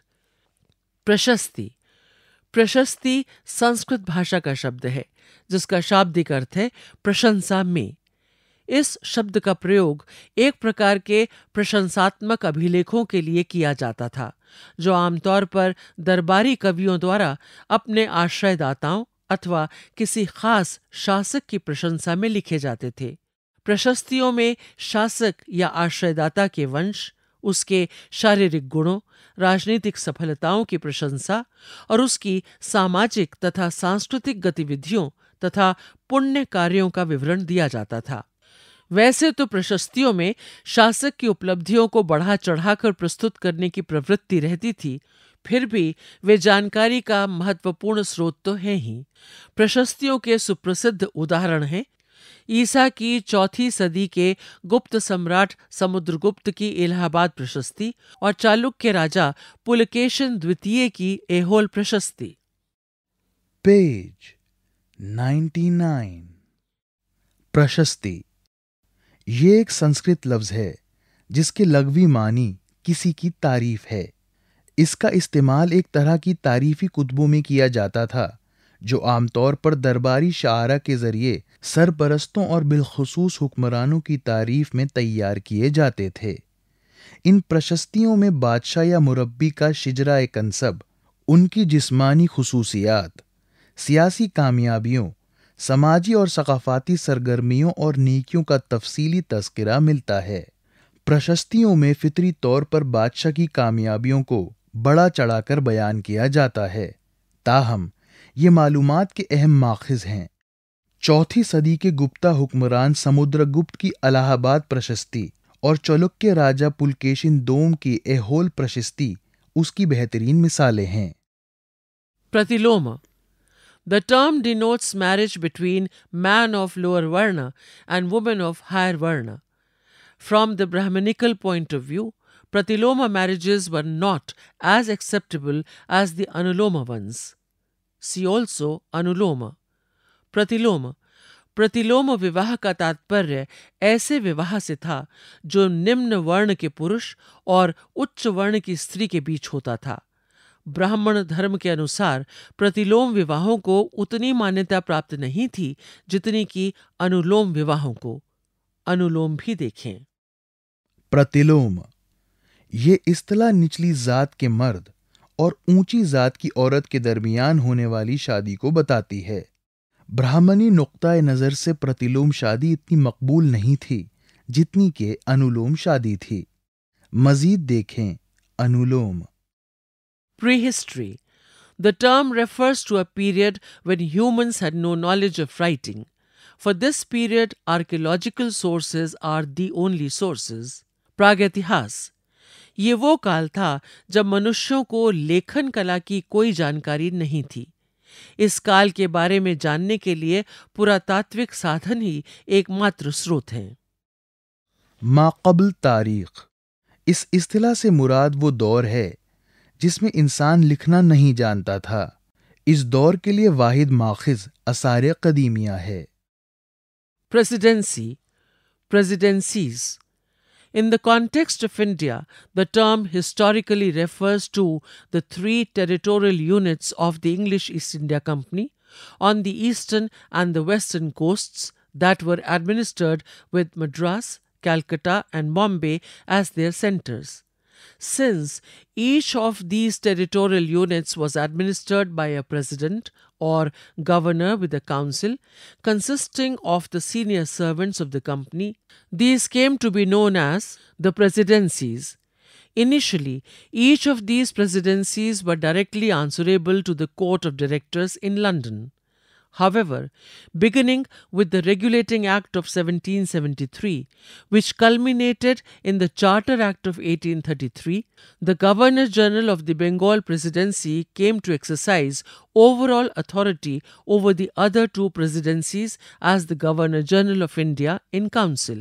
Prashasti प्रशस्ति संस्कृत भाषा का शब्द है जिसका शाब्दिक अर्थ है प्रशंसा में इस शब्द का प्रयोग एक प्रकार के प्रशंसात्मक अभिलेखों के लिए किया जाता था जो आमतौर पर दरबारी कवियों द्वारा अपने आश्रयदाताओं अथवा किसी खास शासक की प्रशंसा में लिखे जाते थे प्रशस्तियों में शासक या आश्रयदाता के वंश उसके शारीरिक गुणों राजनीतिक सफलताओं की प्रशंसा और उसकी सामाजिक तथा सांस्कृतिक गतिविधियों तथा पुण्य कार्यों का विवरण दिया जाता था वैसे तो प्रशस्तियों में शासक की उपलब्धियों को बढ़ा चढ़ाकर प्रस्तुत करने की प्रवृत्ति रहती थी फिर भी वे जानकारी का महत्वपूर्ण स्रोत तो है ही प्रशस्तियों के सुप्रसिद्ध उदाहरण हैं ईसा की चौथी सदी के गुप्त सम्राट समुद्रगुप्त की इलाहाबाद प्रशस्ति और चालुक्य राजा पुलकेशन द्वितीय की एहोल प्रशस्ति पेज 99 प्रशस्ति ये एक संस्कृत लफ्ज है जिसके लघवी मानी किसी की तारीफ है इसका इस्तेमाल एक तरह की तारीफी कुतबों में किया जाता था जो आमतौर पर दरबारी शारा के ज़रिए सरपरस्तों और बिलखसूस हुक्मरानों की तारीफ में तैयार किए जाते थे इन प्रशस्तियों में बादशाह या मुरब्बी का शिजरा कंसब उनकी जिस्मानी खसूसियात सियासी कामयाबियों समाजी और सकाफ़ती सरगर्मियों और नीकियों का तफसीली तस्करा मिलता है प्रशस्तियों में फितरी तौर पर बादशाह की कामयाबियों को बड़ा चढ़ाकर बयान किया जाता है ताहम ये मालूम के अहम माखज हैं चौथी सदी के गुप्ता हुक्मरान समुद्र गुप्त की अलाहाबाद प्रशस्ति और चौलुक्य राजा पुलकेशिन दोम की एहोल प्रशस्ति उसकी बेहतरीन मिसालें हैं pratiloma the term denotes marriage between man of lower varna and women of higher varna from the Brahmanical point of view pratiloma marriages were not as acceptable as the anuloma ones see also anuloma pratiloma प्रतिलोम विवाह का तात्पर्य ऐसे विवाह से था जो निम्न वर्ण के पुरुष और उच्च वर्ण की स्त्री के बीच होता था ब्राह्मण धर्म के अनुसार प्रतिलोम विवाहों को उतनी मान्यता प्राप्त नहीं थी जितनी कि अनुलोम विवाहों को अनुलोम भी देखें प्रतिलोम ये इस्तला निचली जात के मर्द और ऊंची जात की औरत के दरमियान होने वाली शादी को बताती है ब्राह्मणी नुकता नज़र से प्रतिलोम शादी इतनी मकबूल नहीं थी जितनी के अनुलोम शादी थी मजीद देखें anuloma prehistory the term refers to a period when human had no knowledge of writing for this period archaeological sources are the only sources प्रागैतिहास ये वो काल था जब मनुष्यों को लेखन कला की कोई जानकारी नहीं थी इस काल के बारे में जानने के लिए पुरातात्विक साधन ही एकमात्र स्रोत हैं माकबल तारीख इस अतलाह से मुराद वो दौर है जिसमें इंसान लिखना नहीं जानता था इस दौर के लिए वाहिद माखिज असारे कदीमिया है presidency presidencies In the context of India, the term historically refers to the three territorial units of the English East India Company on the eastern and the western coasts that were administered with Madras, Calcutta, and Bombay as their centres. Since each of these territorial units was administered by a president or governor with a council consisting of the senior servants of the company. These came to be known as the presidencies. Initially, each of these presidencies were directly answerable to the court of directors in London. However, beginning with the Regulating Act of 1773, which culminated in the Charter Act of 1833, the Governor General of the Bengal Presidency came to exercise overall authority over the other two presidencies as the Governor General of India in Council.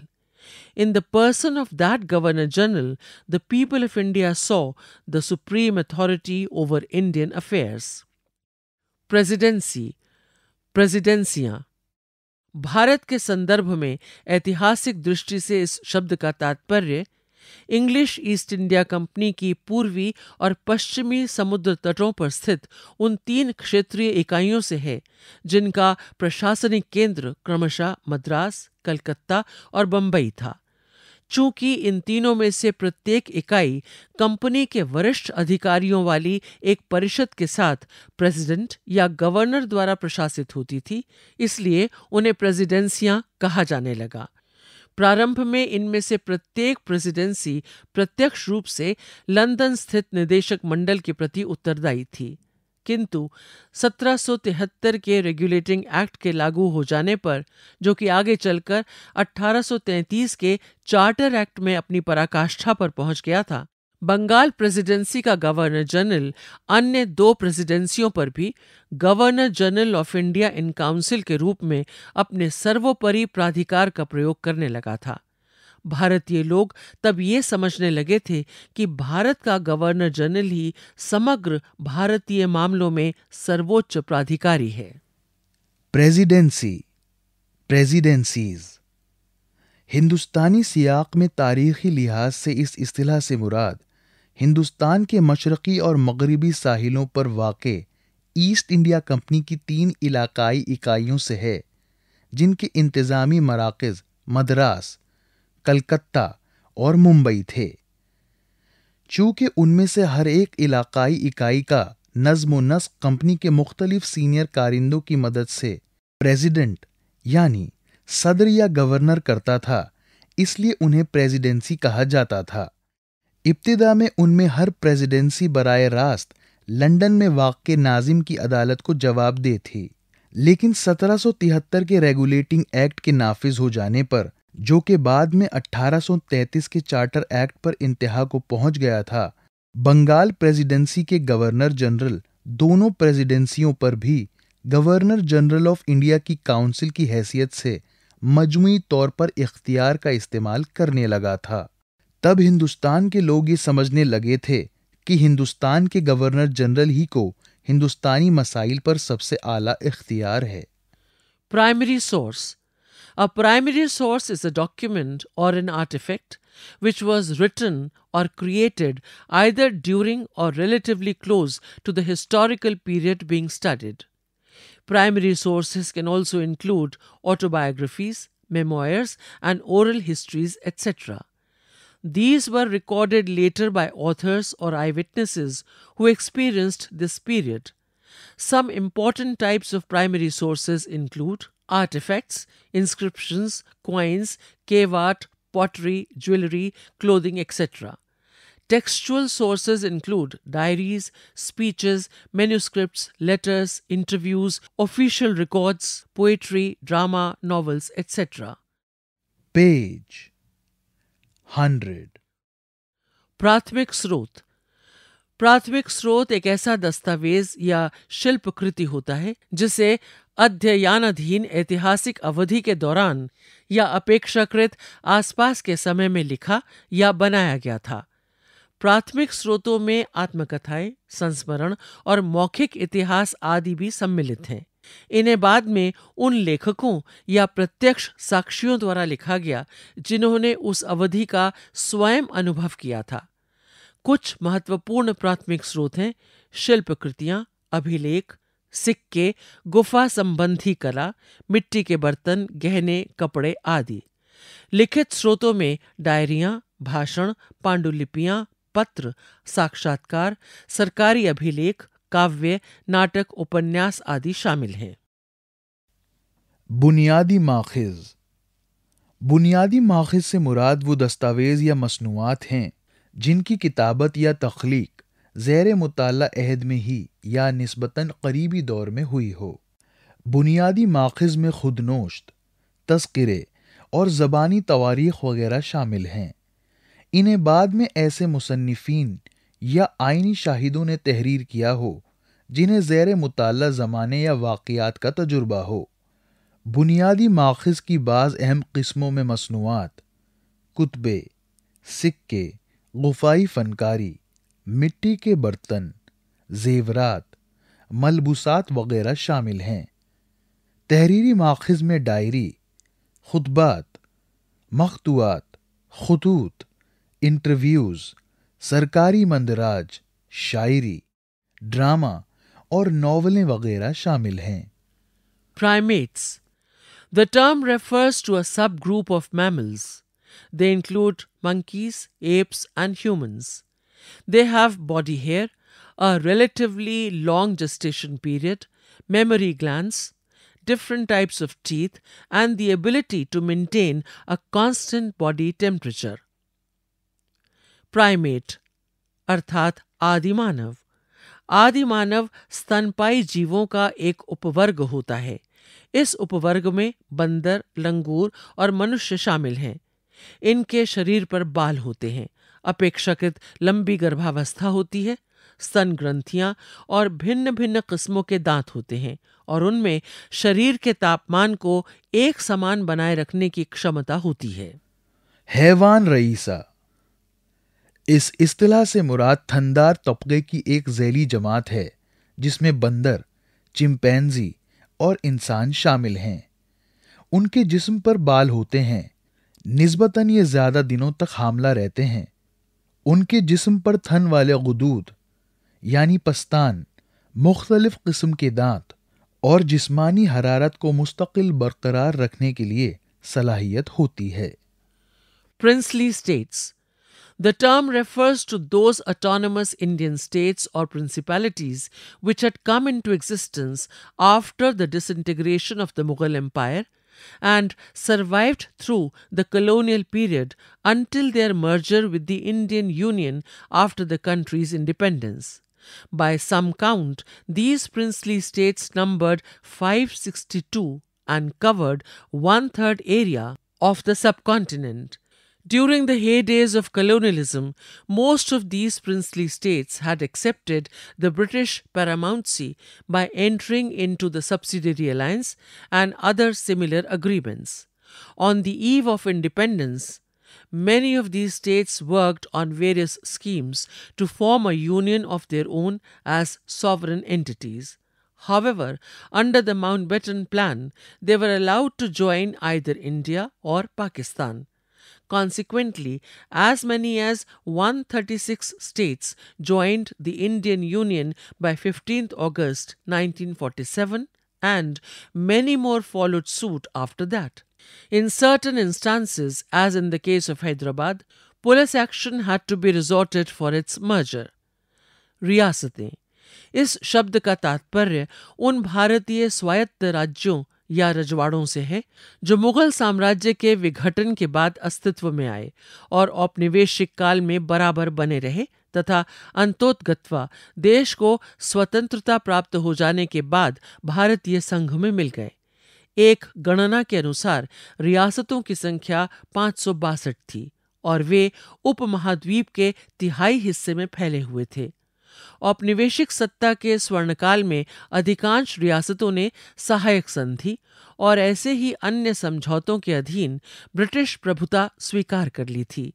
In the person of that Governor General, the people of India saw the supreme authority over Indian affairs. Presidency प्रेसिडेंसियां भारत के संदर्भ में ऐतिहासिक दृष्टि से इस शब्द का तात्पर्य इंग्लिश ईस्ट इंडिया कंपनी की पूर्वी और पश्चिमी समुद्र तटों पर स्थित उन तीन क्षेत्रीय इकाइयों से है जिनका प्रशासनिक केंद्र क्रमशः मद्रास कलकत्ता और बम्बई था चूंकि इन तीनों में से प्रत्येक इकाई कंपनी के वरिष्ठ अधिकारियों वाली एक परिषद के साथ प्रेसिडेंट या गवर्नर द्वारा प्रशासित होती थी इसलिए उन्हें प्रेसिडेंसियां कहा जाने लगा प्रारंभ में इनमें से प्रत्येक प्रेसिडेंसी प्रत्यक्ष रूप से लंदन स्थित निदेशक मंडल के प्रति उत्तरदायी थी किंतु 1773 के रेगुलेटिंग एक्ट के लागू हो जाने पर जो कि आगे चलकर 1833 के चार्टर एक्ट में अपनी पराकाष्ठा पर पहुंच गया था बंगाल प्रेसिडेंसी का गवर्नर जनरल अन्य दो प्रेसिडेंसियों पर भी governor general of India in council के रूप में अपने सर्वोपरि प्राधिकार का प्रयोग करने लगा था भारतीय लोग तब ये समझने लगे थे कि भारत का गवर्नर जनरल ही समग्र भारतीय मामलों में सर्वोच्च प्राधिकारी है प्रेसिडेंसी प्रेसिडेंसीज हिंदुस्तानी सियाक में तारीखी लिहाज से इस अतलाह से मुराद हिंदुस्तान के मशरक़ी और मगरबी साहिलों पर वाक़ ईस्ट इंडिया कंपनी की तीन इलाकाई इकाइयों से है जिनके इंतज़ामी मराकज़ मद्रास कलकत्ता और मुंबई थे चूंकि उनमें से हर एक इलाकाई इकाई का नज्म नस्क कंपनी के मुख्तलिफ सीनियर कारिंदों की मदद से प्रेसिडेंट यानी सदर या गवर्नर करता था इसलिए उन्हें प्रेसिडेंसी कहा जाता था इब्तदा में उनमें हर प्रेसिडेंसी बरए रास्त लंदन में वाक़ नाजिम की अदालत को जवाब दे थी लेकिन 1773 के रेगुलेटिंग एक्ट के नाफिज हो जाने पर जो कि बाद में 1833 के चार्टर एक्ट पर इंतहा को पहुंच गया था बंगाल प्रेसिडेंसी के गवर्नर जनरल दोनों प्रेसिडेंसियों पर भी गवर्नर जनरल ऑफ इंडिया की काउंसिल की हैसियत से मजमुई तौर पर इख्तियार का इस्तेमाल करने लगा था तब हिंदुस्तान के लोग ये समझने लगे थे कि हिंदुस्तान के गवर्नर जनरल ही को हिंदुस्तानी मसाइल पर सबसे आला इख्तियार है primary source A primary source is a document or an artifact which was written or created either during or relatively close to the historical period being studied. Primary sources can also include autobiographies, memoirs, and oral histories, etc. These were recorded later by authors or eyewitnesses who experienced this period. Some important types of primary sources include artifacts, inscriptions, coins, cave art, pottery, jewelry, clothing, etc. Textual sources include diaries, speeches, manuscripts, letters, interviews, official records, poetry, drama, novels, etc. Page 100 प्राथमिक स्रोत प्राथमिक स्रोत एक ऐसा दस्तावेज या शिल्पकृति होता है जिसे अध्ययनाधीन ऐतिहासिक अवधि के दौरान या अपेक्षाकृत आसपास के समय में लिखा या बनाया गया था प्राथमिक स्रोतों में आत्मकथाएं संस्मरण और मौखिक इतिहास आदि भी सम्मिलित हैं इन्हें बाद में उन लेखकों या प्रत्यक्ष साक्षियों द्वारा लिखा गया जिन्होंने उस अवधि का स्वयं अनुभव किया था कुछ महत्वपूर्ण प्राथमिक स्रोत हैं शिल्प कृतियां अभिलेख सिक्के गुफा संबंधी कला मिट्टी के बर्तन गहने कपड़े आदि लिखित स्रोतों में डायरियां भाषण पांडुलिपियां पत्र साक्षात्कार सरकारी अभिलेख काव्य नाटक उपन्यास आदि शामिल हैं बुनियादी माखज बुनियादी माखिज से मुराद वो दस्तावेज़ या मसनूआत हैं जिनकी किताबत या तख्लीक ज़ैर मुताल अहद में ही या नस्बता करीबी दौर में हुई हो बुनियादी माखज़ में खुदनोश्त तस्करे और ज़बानी तवारीख वगैरह शामिल हैं इन्हें बाद में ऐसे मुसनफ़ीन या आइनी शाहिदों ने तहरीर किया हो जिन्हें ज़ैर मुताल ज़माने या वाक़ात का तजुर्बा हो बुनियादी माखज़ की बाज़ अहम क़स्मों में मसनूआत कुतबे सिक्के गुफाई फनकारी मिट्टी के बर्तन जेवरात मलबूसात वगैरह शामिल हैं तहरीरी माखज़ में डायरी खुतबात मखतुआत खतूत इंटरव्यूज़ सरकारी मंदराज शायरी ड्रामा और नावलें वगैरह शामिल हैं primates the refers refers to a group of mammals they include monkeys apes and humans They have body hair, a relatively long gestation period, memory glands, different types of teeth, and the ability to maintain a constant body temperature. Primate अर्थात आदिमानव आदिमानव स्तनपायी जीवों का एक उपवर्ग होता है इस उपवर्ग में बंदर लंगूर और मनुष्य शामिल हैं इनके शरीर पर बाल होते हैं अपेक्षाकृत लंबी गर्भावस्था होती है स्तन ग्रंथियां और भिन्न भिन्न किस्मों के दांत होते हैं और उनमें शरीर के तापमान को एक समान बनाए रखने की क्षमता होती है हैवान रईसा इस इस्तिला से मुराद थंदार तबके की एक जैली जमात है जिसमें बंदर चिमपैनजी और इंसान शामिल हैं उनके जिस्म पर बाल होते हैं निस्बतन ये ज़्यादा दिनों तक हामला रहते हैं उनके जिस्म पर थन वाले गुदूद यानी पस्तान मुख्तलिफ किस्म के दांत और जिस्मानी हरारत को मुस्तकिल बरकरार रखने के लिए सलाहियत होती है princely states the term refers to those autonomous Indian states और principalities which had come into existence after the disintegration of the Mughal empire and survived through the colonial period until their merger with the Indian Union after the country's independence. By some count, these princely states numbered 562 and covered one third area of the subcontinent. During the heydays of colonialism, most of these princely states had accepted the British paramountcy by entering into the subsidiary alliance and other similar agreements. On the eve of independence, many of these states worked on various schemes to form a union of their own as sovereign entities. However, under the Mountbatten Plan, they were allowed to join either India or Pakistan. Consequently, as many as 136 states joined the Indian Union by 15th August 1947 and many more followed suit after that. In certain instances, as in the case of Hyderabad, police action had to be resorted for its merger. Riyasati. इस शब्द का तात्पर्य उन भारतीय स्वायत्त राज्यों या रजवाड़ों से है जो मुगल साम्राज्य के विघटन के बाद अस्तित्व में आए और औपनिवेशिक काल में बराबर बने रहे तथा अंतोत्गत्वा देश को स्वतंत्रता प्राप्त हो जाने के बाद भारतीय संघ में मिल गए एक गणना के अनुसार रियासतों की संख्या पांच थी और वे उपमहाद्वीप के तिहाई हिस्से में फैले हुए थे औपनिवेशिक सत्ता के स्वर्णकाल में अधिकांश रियासतों ने सहायक संधि और ऐसे ही अन्य समझौतों के अधीन ब्रिटिश प्रभुता स्वीकार कर ली थी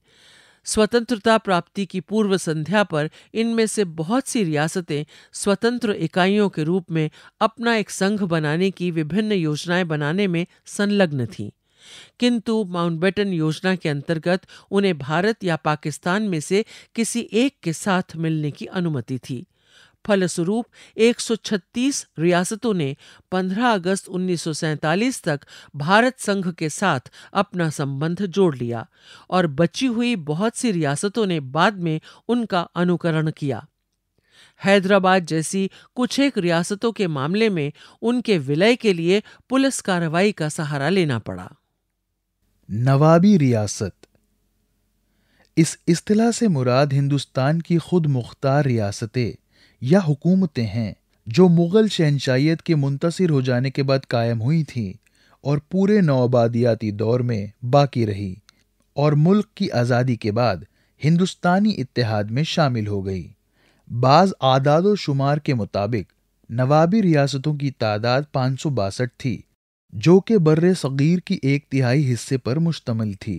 स्वतंत्रता प्राप्ति की पूर्व संध्या पर इनमें से बहुत सी रियासतें स्वतंत्र इकाइयों के रूप में अपना एक संघ बनाने की विभिन्न योजनाएं बनाने में संलग्न थीं किंतु माउंटबेटन योजना के अंतर्गत उन्हें भारत या पाकिस्तान में से किसी एक के साथ मिलने की अनुमति थी फलस्वरूप 136 रियासतों ने 15 अगस्त 1947 तक भारत संघ के साथ अपना संबंध जोड़ लिया और बची हुई बहुत सी रियासतों ने बाद में उनका अनुकरण किया हैदराबाद जैसी कुछ एक रियासतों के मामले में उनके विलय के लिए पुलिस कार्रवाई का सहारा लेना पड़ा नवाबी रियासत इस अतलाह से मुराद हिंदुस्तान की खुद मुख्तार रियासतें या हुकूमतें हैं जो मुग़ल शहनशाहियत के मुंतसर हो जाने के बाद कायम हुई थीं और पूरे नौबादियाती दौर में बाकी रही और मुल्क की आज़ादी के बाद हिंदुस्तानी इतिहाद में शामिल हो गई बाज़ आदाद शुमार के मुताबिक नवाबी रियासतों की तादाद पाँच सौ बासठ थी जो कि बर्र सग़ीर की एक तिहाई हिस्से पर मुश्तमल थी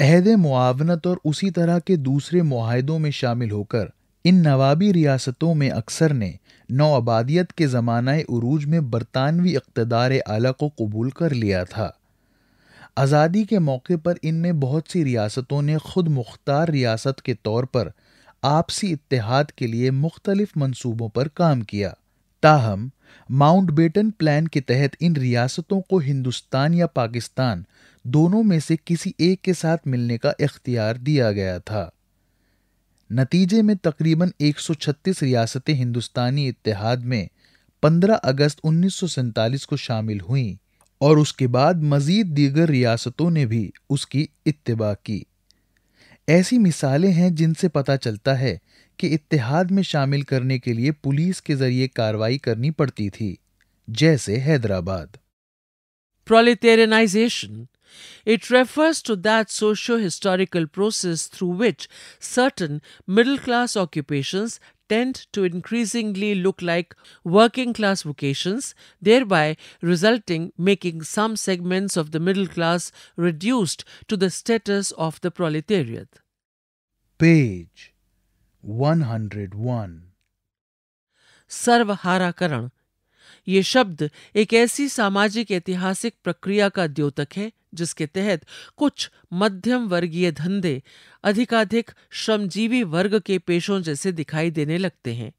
अहद मुआवनत और उसी तरह के दूसरे माहदों में शामिल होकर इन नवाबी रियासतों में अक्सर ने आबादियत के ज़माना उरूज में बरतानवी इकतदार आला को कबूल कर लिया था आज़ादी के मौके पर इनमें बहुत सी रियासतों ने खुद मुख्तार रियासत के तौर पर आपसी इतिहाद के लिए मुख्तलिफ मनसूबों पर काम किया ताहम माउंट बेटन प्लान के तहत इन रियासतों को हिंदुस्तान या पाकिस्तान दोनों में से किसी एक के साथ मिलने का इख्तियार दिया गया था नतीजे में तकरीबन 136 रियासतें हिंदुस्तानी इतिहाद में 15 अगस्त उन्नीस को शामिल हुईं और उसके बाद मजीद दीगर रियासतों ने भी उसकी इतबा की ऐसी मिसालें हैं जिनसे पता चलता है के इतिहाद में शामिल करने के लिए पुलिस के जरिए कार्रवाई करनी पड़ती थी जैसे Hyderabad proletarianization. It refers to that socio historical process through which certain middle class occupations tend to increasingly look like working class vocations, thereby resulting making some segments of the middle class reduced to the status of the proletariat. Page 101 सर्वहाराकरण ये शब्द एक ऐसी सामाजिक ऐतिहासिक प्रक्रिया का द्योतक है जिसके तहत कुछ मध्यम वर्गीय धंधे अधिकाधिक श्रमजीवी वर्ग के पेशों जैसे दिखाई देने लगते हैं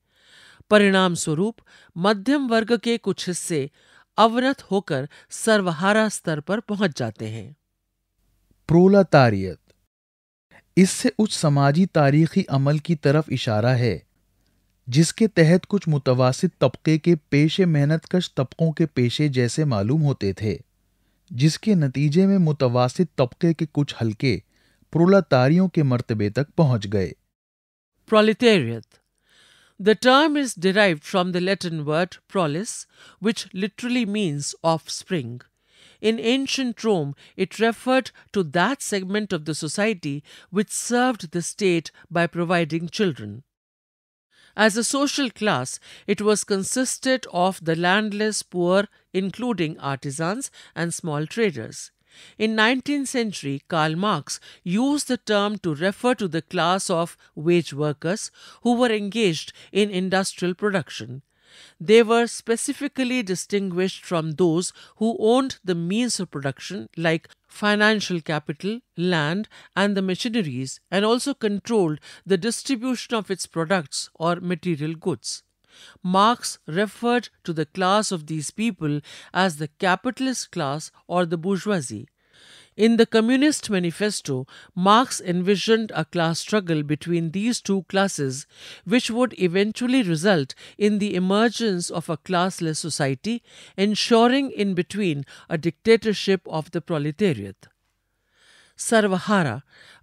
परिणाम स्वरूप मध्यम वर्ग के कुछ हिस्से अवनत होकर सर्वहारा स्तर पर पहुंच जाते हैं प्रोलतारियत इससे उस समाजी तारीखी अमल की तरफ इशारा है जिसके तहत कुछ मुतवासित तबके के पेशे मेहनत कश तबकों के पेशे जैसे मालूम होते थे जिसके नतीजे में मुतवासित तबके के कुछ हल्के प्रोलातारियों के मर्तबे तक पहुंच गए proletariat the term is derive from the Latin word proles which literally means offspring In ancient Rome, it referred to that segment of the society which served the state by providing children. As a social class, it was consisted of the landless poor, including artisans and small traders. In 19th century, Karl Marx used the term to refer to the class of wage workers who were engaged in industrial production. They were specifically distinguished from those who owned the means of production, like financial capital, land, and the machineries, and also controlled the distribution of its products or material goods. Marx referred to the class of these people as the capitalist class or the bourgeoisie, in the Communist Manifesto, Marx envisioned a class struggle between these two classes, which would eventually result in the emergence of a classless society, ensuring in between a dictatorship of the proletariat. सर्वहारा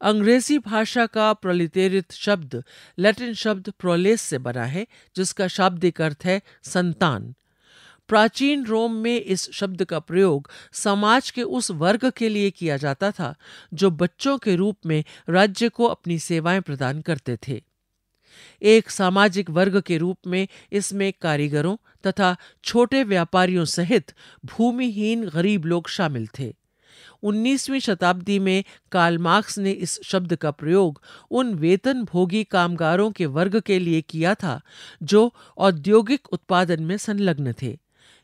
अंग्रेजी भाषा का प्रलितेरित शब्द Latin शब्द प्रोलेस से बना है जिसका शाब्दिक अर्थ है संतान प्राचीन रोम में इस शब्द का प्रयोग समाज के उस वर्ग के लिए किया जाता था जो बच्चों के रूप में राज्य को अपनी सेवाएं प्रदान करते थे एक सामाजिक वर्ग के रूप में इसमें कारीगरों तथा छोटे व्यापारियों सहित भूमिहीन गरीब लोग शामिल थे 19वीं शताब्दी में कार्ल मार्क्स ने इस शब्द का प्रयोग उन वेतन भोगी कामगारों के वर्ग के लिए किया था जो औद्योगिक उत्पादन में संलग्न थे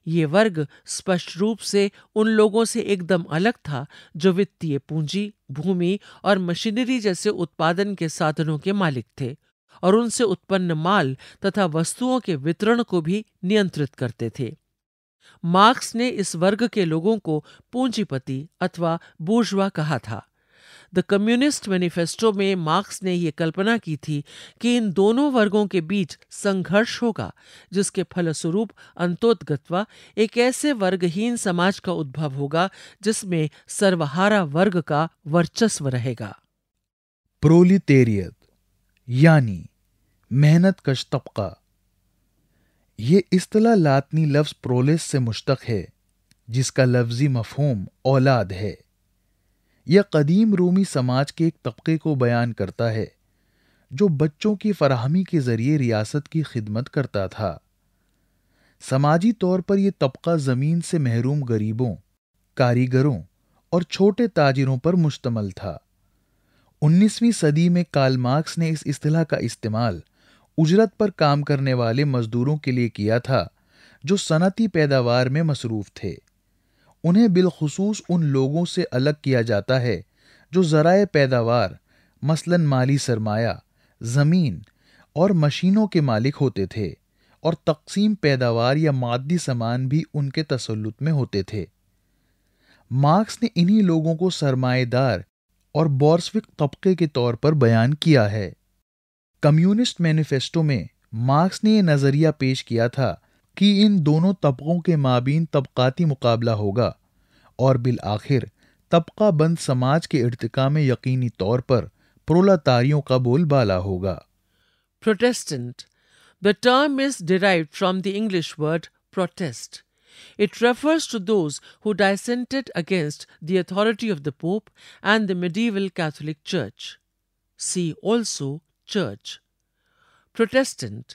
ये वर्ग स्पष्ट रूप से उन लोगों से एकदम अलग था जो वित्तीय पूंजी भूमि और मशीनरी जैसे उत्पादन के साधनों के मालिक थे और उनसे उत्पन्न माल तथा वस्तुओं के वितरण को भी नियंत्रित करते थे मार्क्स ने इस वर्ग के लोगों को पूंजीपति अथवा बूर्जवा कहा था द कम्युनिस्ट मैनिफेस्टो में मार्क्स ने यह कल्पना की थी कि इन दोनों वर्गों के बीच संघर्ष होगा जिसके फलस्वरूप अंतोदगत्वा एक ऐसे वर्गहीन समाज का उद्भव होगा जिसमें सर्वहारा वर्ग का वर्चस्व रहेगा प्रोलिटेरियत यानी मेहनत कश तबका ये इस्तला लातनी लफ्ज़ प्रोलिस से मुश्तक है जिसका लफ्ज़ी मफहम औलाद है यह कदीम रोमी समाज के एक तबके को बयान करता है जो बच्चों की फराहमी के ज़रिए रियासत की खिदमत करता था समाजी तौर पर यह तबका ज़मीन से महरूम गरीबों कारीगरों और छोटे ताजिरों पर मुश्तमल था 19वीं सदी में कार्ल मार्क्स ने इस अतलाह का इस्तेमाल उजरत पर काम करने वाले मजदूरों के लिए किया था जो सनती पैदावार में मसरूफ थे उन्हें बिलखसूस उन लोगों से अलग किया जाता है जो ज़राए पैदावार मसलन माली सरमाया ज़मीन और मशीनों के मालिक होते थे और तकसीम पैदावार या मादी सामान भी उनके तसलुत में होते थे मार्क्स ने इन्हीं लोगों को सरमाएदार और बॉर्सविक तबके के तौर पर बयान किया है कम्युनिस्ट मैनिफेस्टो में मार्क्स ने यह नज़रिया पेश किया था कि इन दोनों तबकों के माबीन तबकाती मुकाबला होगा और बिल आखिर तबका बंद समाज के इर्तका में यकीनी तौर पर प्रोलातारियों का बोलबाला होगा Protestant the term is derive from the English word protest It refers to those who dissented against the authority of the Pope and the medieval Catholic Church. See also Church. Protestant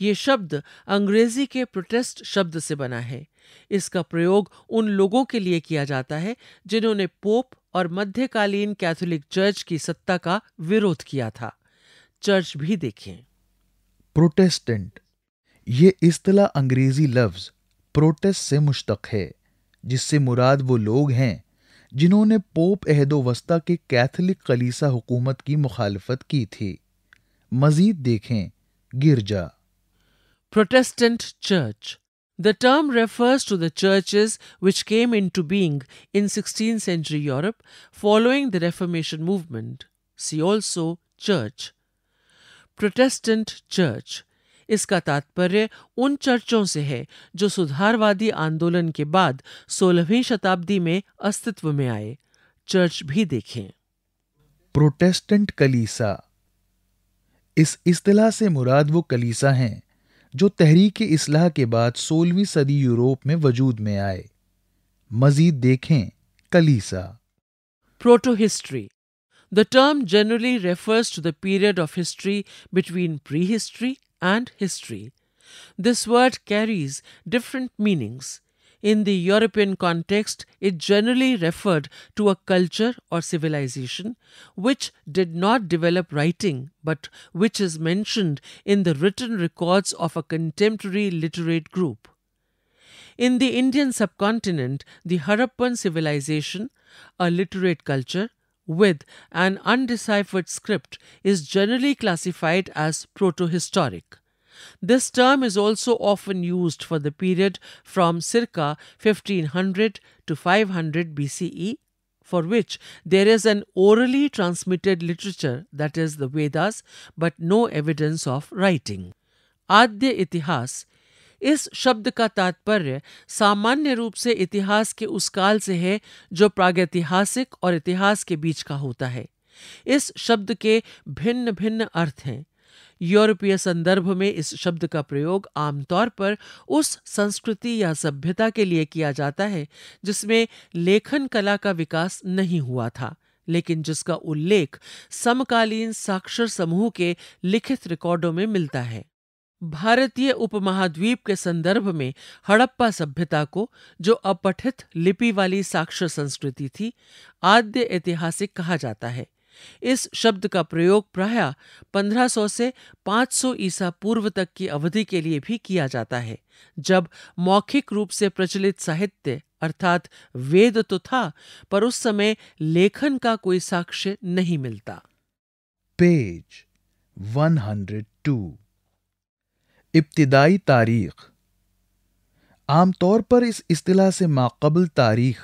ये शब्द अंग्रेजी के protest शब्द से बना है इसका प्रयोग उन लोगों के लिए किया जाता है जिन्होंने पोप और मध्यकालीन कैथोलिक चर्च की सत्ता का विरोध किया था चर्च भी देखें प्रोटेस्टेंट ये इस्तला अंग्रेजी लफ्ज प्रोटेस्ट से मुश्तक है जिससे मुराद वो लोग हैं जिन्होंने पोप अहदोवस्ता के कैथोलिक कलीसा हुकूमत की मुखालफत की थी मजीद देखें Girja. Protestant Church. The term refers to the churches which came into being in 16th century Europe following the Reformation movement. See also Church. Protestant Church. इसका तात्पर्य उन चर्चों से है जो सुधारवादी आंदोलन के बाद 16वीं शताब्दी में अस्तित्व में आए चर्च भी देखें प्रोटेस्टेंट कलीसा इस असलाह से मुराद वो कलीसा हैं जो तहरीक इसलाह के बाद सोलहवीं सदी यूरोप में वजूद में आए मजीद देखें कलीसा proto history the term generally refers to the period of history between pre history and history this word carries different meanings In the European context, it generally referred to a culture or civilization which did not develop writing but which is mentioned in the written records of a contemporary literate group. In the Indian subcontinent, the Harappan civilization, a literate culture, with an undeciphered script is generally classified as protohistoric. This term is also often used for the period from circa 1500 to 500 BCE, for which there is an orally transmitted literature, that is, the Vedas, but no evidence of writing. Adya Itihas. इस शब्द का तात्पर्य सामान्य रूप से इतिहास के उस काल से है जो प्रागैतिहासिक और इतिहास के बीच का होता है इस शब्द के भिन्न भिन्न अर्थ हैं यूरोपीय संदर्भ में इस शब्द का प्रयोग आमतौर पर उस संस्कृति या सभ्यता के लिए किया जाता है जिसमें लेखन कला का विकास नहीं हुआ था लेकिन जिसका उल्लेख समकालीन साक्षर समूह के लिखित रिकॉर्डों में मिलता है भारतीय उपमहाद्वीप के संदर्भ में हड़प्पा सभ्यता को जो अपठित लिपि वाली साक्षर संस्कृति थी आद्य ऐतिहासिक कहा जाता है इस शब्द का प्रयोग प्राय 1500 से 500 ईसा पूर्व तक की अवधि के लिए भी किया जाता है जब मौखिक रूप से प्रचलित साहित्य अर्थात वेद तो था पर उस समय लेखन का कोई साक्ष्य नहीं मिलता पेज 102 इब्तदाई तारीख आमतौर पर इस अतलाह से माकबल तारीख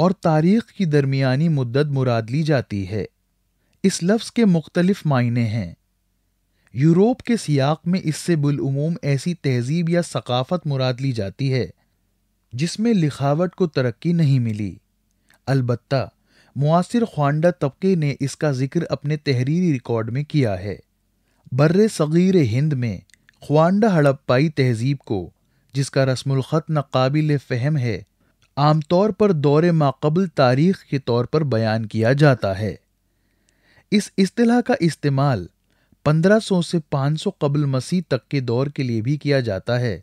और तारीख की दरमियानी मुद्दत मुराद ली जाती है इस लफ्ज़ के मुख्तलिफ मायने हैं यूरोप के सियाक में इससे बिलूम ऐसी तहजीब या सकाफ़त मुराद ली जाती है जिसमें लिखावट को तरक्की नहीं मिली अलबत्ता मुआसर ख्वांडा तबके ने इसका जिक्र अपने तहरीरी रिकॉर्ड में किया है बर्र सग़ीर हिंद में ख्वांडा हड़प्पाई तहजीब को जिसका रस्मखत नाकबिल फ़हम है आमतौर पर दौरे माकबल तारीख के तौर पर बयान किया जाता है इस इस्तेला का इस्तेमाल 1500 से 500 कबल मसीह तक के दौर के लिए भी किया जाता है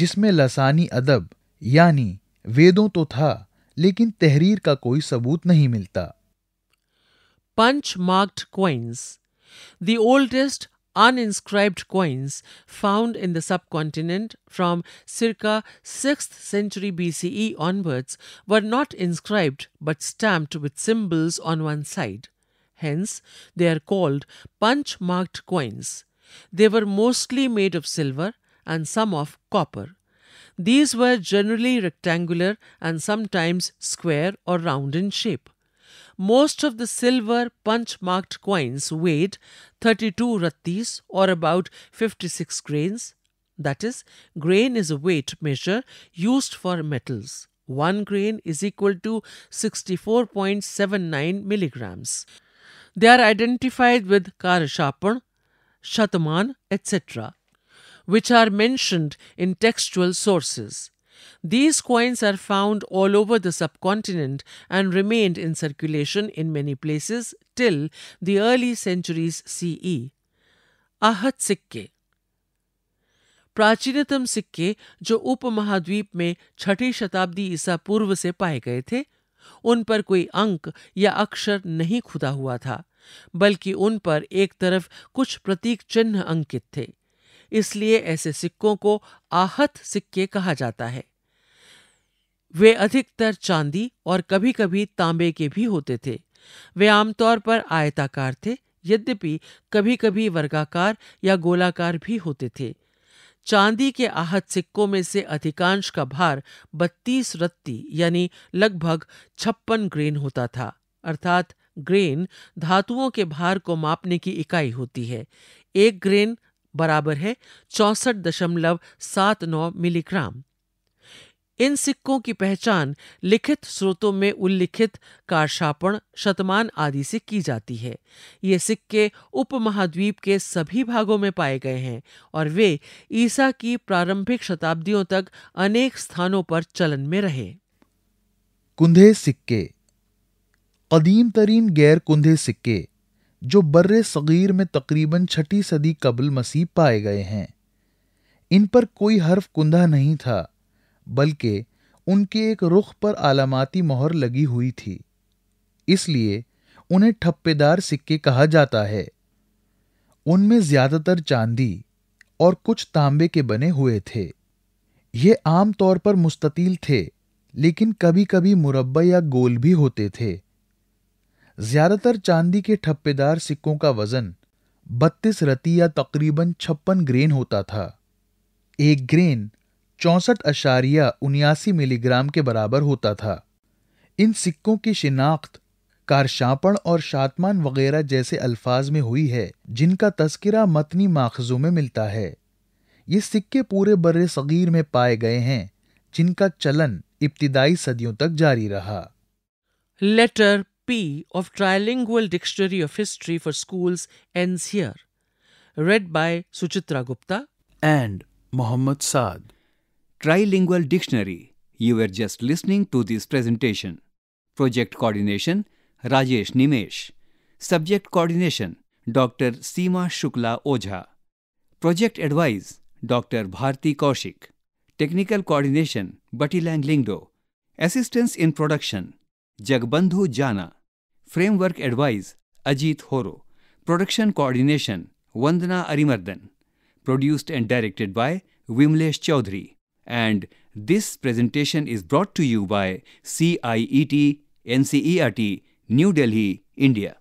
जिसमें लसानी अदब यानी वेदों तो था लेकिन तहरीर का कोई सबूत नहीं मिलता punch marked coins the oldest uninscribed coins found in the subcontinent from circa six century B C E onwards were not inscribed but stamped with symbols on one side Hence, they are called punch marked coins. They were mostly made of silver and some of copper. These were generally rectangular and sometimes square or round in shape. Most of the silver punch marked coins weighed 32 rattis or about 56 grains. That is, grain is a weight measure used for metals. One grain is equal to 64.79 milligrams. They are identified with Karashapan, Shataman, etc., which are mentioned in textual sources. These coins are found all over the subcontinent and remained in circulation in many places till the early centuries CE. आहत सिक्के प्राचीनतम सिक्के जो उपमहाद्वीप में छठी शताब्दी ईसा पूर्व से पाए गए थे उन पर कोई अंक या अक्षर नहीं खुदा हुआ था बल्कि उन पर एक तरफ कुछ प्रतीक चिन्ह अंकित थे इसलिए ऐसे सिक्कों को आहत सिक्के कहा जाता है वे अधिकतर चांदी और कभी कभी तांबे के भी होते थे वे आमतौर पर आयताकार थे यद्यपि कभी कभी वर्गाकार या गोलाकार भी होते थे चांदी के आहत सिक्कों में से अधिकांश का भार 32 रत्ती यानी लगभग छप्पन ग्रेन होता था अर्थात ग्रेन धातुओं के भार को मापने की इकाई होती है एक ग्रेन बराबर है चौसठ दशमलव सात नौ मिलीग्राम इन सिक्कों की पहचान लिखित स्रोतों में उल्लिखित कारशापण शतमान आदि से की जाती है ये सिक्के उपमहाद्वीप के सभी भागों में पाए गए हैं और वे ईसा की प्रारंभिक शताब्दियों तक अनेक स्थानों पर चलन में रहे कुंधे सिक्के कदीम तरीन गैर कुंधे सिक्के जो बर्र सगीर में तकरीबन छठी सदी कबल मसीह पाए गए हैं इन पर कोई हर्फ कुंधा नहीं था बल्कि उनके एक रुख पर आलामाती मोहर लगी हुई थी इसलिए उन्हें ठप्पेदार सिक्के कहा जाता है उनमें ज्यादातर चांदी और कुछ तांबे के बने हुए थे ये आम तौर पर मुस्ततील थे लेकिन कभी कभी मुरब्बा या गोल भी होते थे ज्यादातर चांदी के ठप्पेदार सिक्कों का वजन बत्तीस रती या तकरीबन छप्पन ग्रेन होता था एक ग्रेन चौंसठ अशारिया उन्यासी मिलीग्राम के बराबर होता था इन सिक्कों की शिनाख्त कारशापण और शातमान वगैरह जैसे अल्फाज में हुई है जिनका तस्करा मतनी माखजों में मिलता है ये सिक्के पूरे बर सगीर में पाए गए हैं जिनका चलन इब्तदाई सदियों तक जारी रहा letter P of trilingual dictionary of history for schools ends red by Suchitra Gupta and Mohammad Saad Trilingual Dictionary. You were just listening to this presentation. Project Coordination Rajesh Nimesh. Subject Coordination Dr. Seema Shukla Ojha. Project Advice Dr. Bharti Kaushik. Technical Coordination Batilang Lingdo. Assistance in Production Jagbandhu Jana. Framework Advice Ajit Horo. Production Coordination Vandana Arimardhan. Produced and directed by Vimlesh Chaudhary. And this presentation is brought to you by CIET NCERT, New Delhi, India.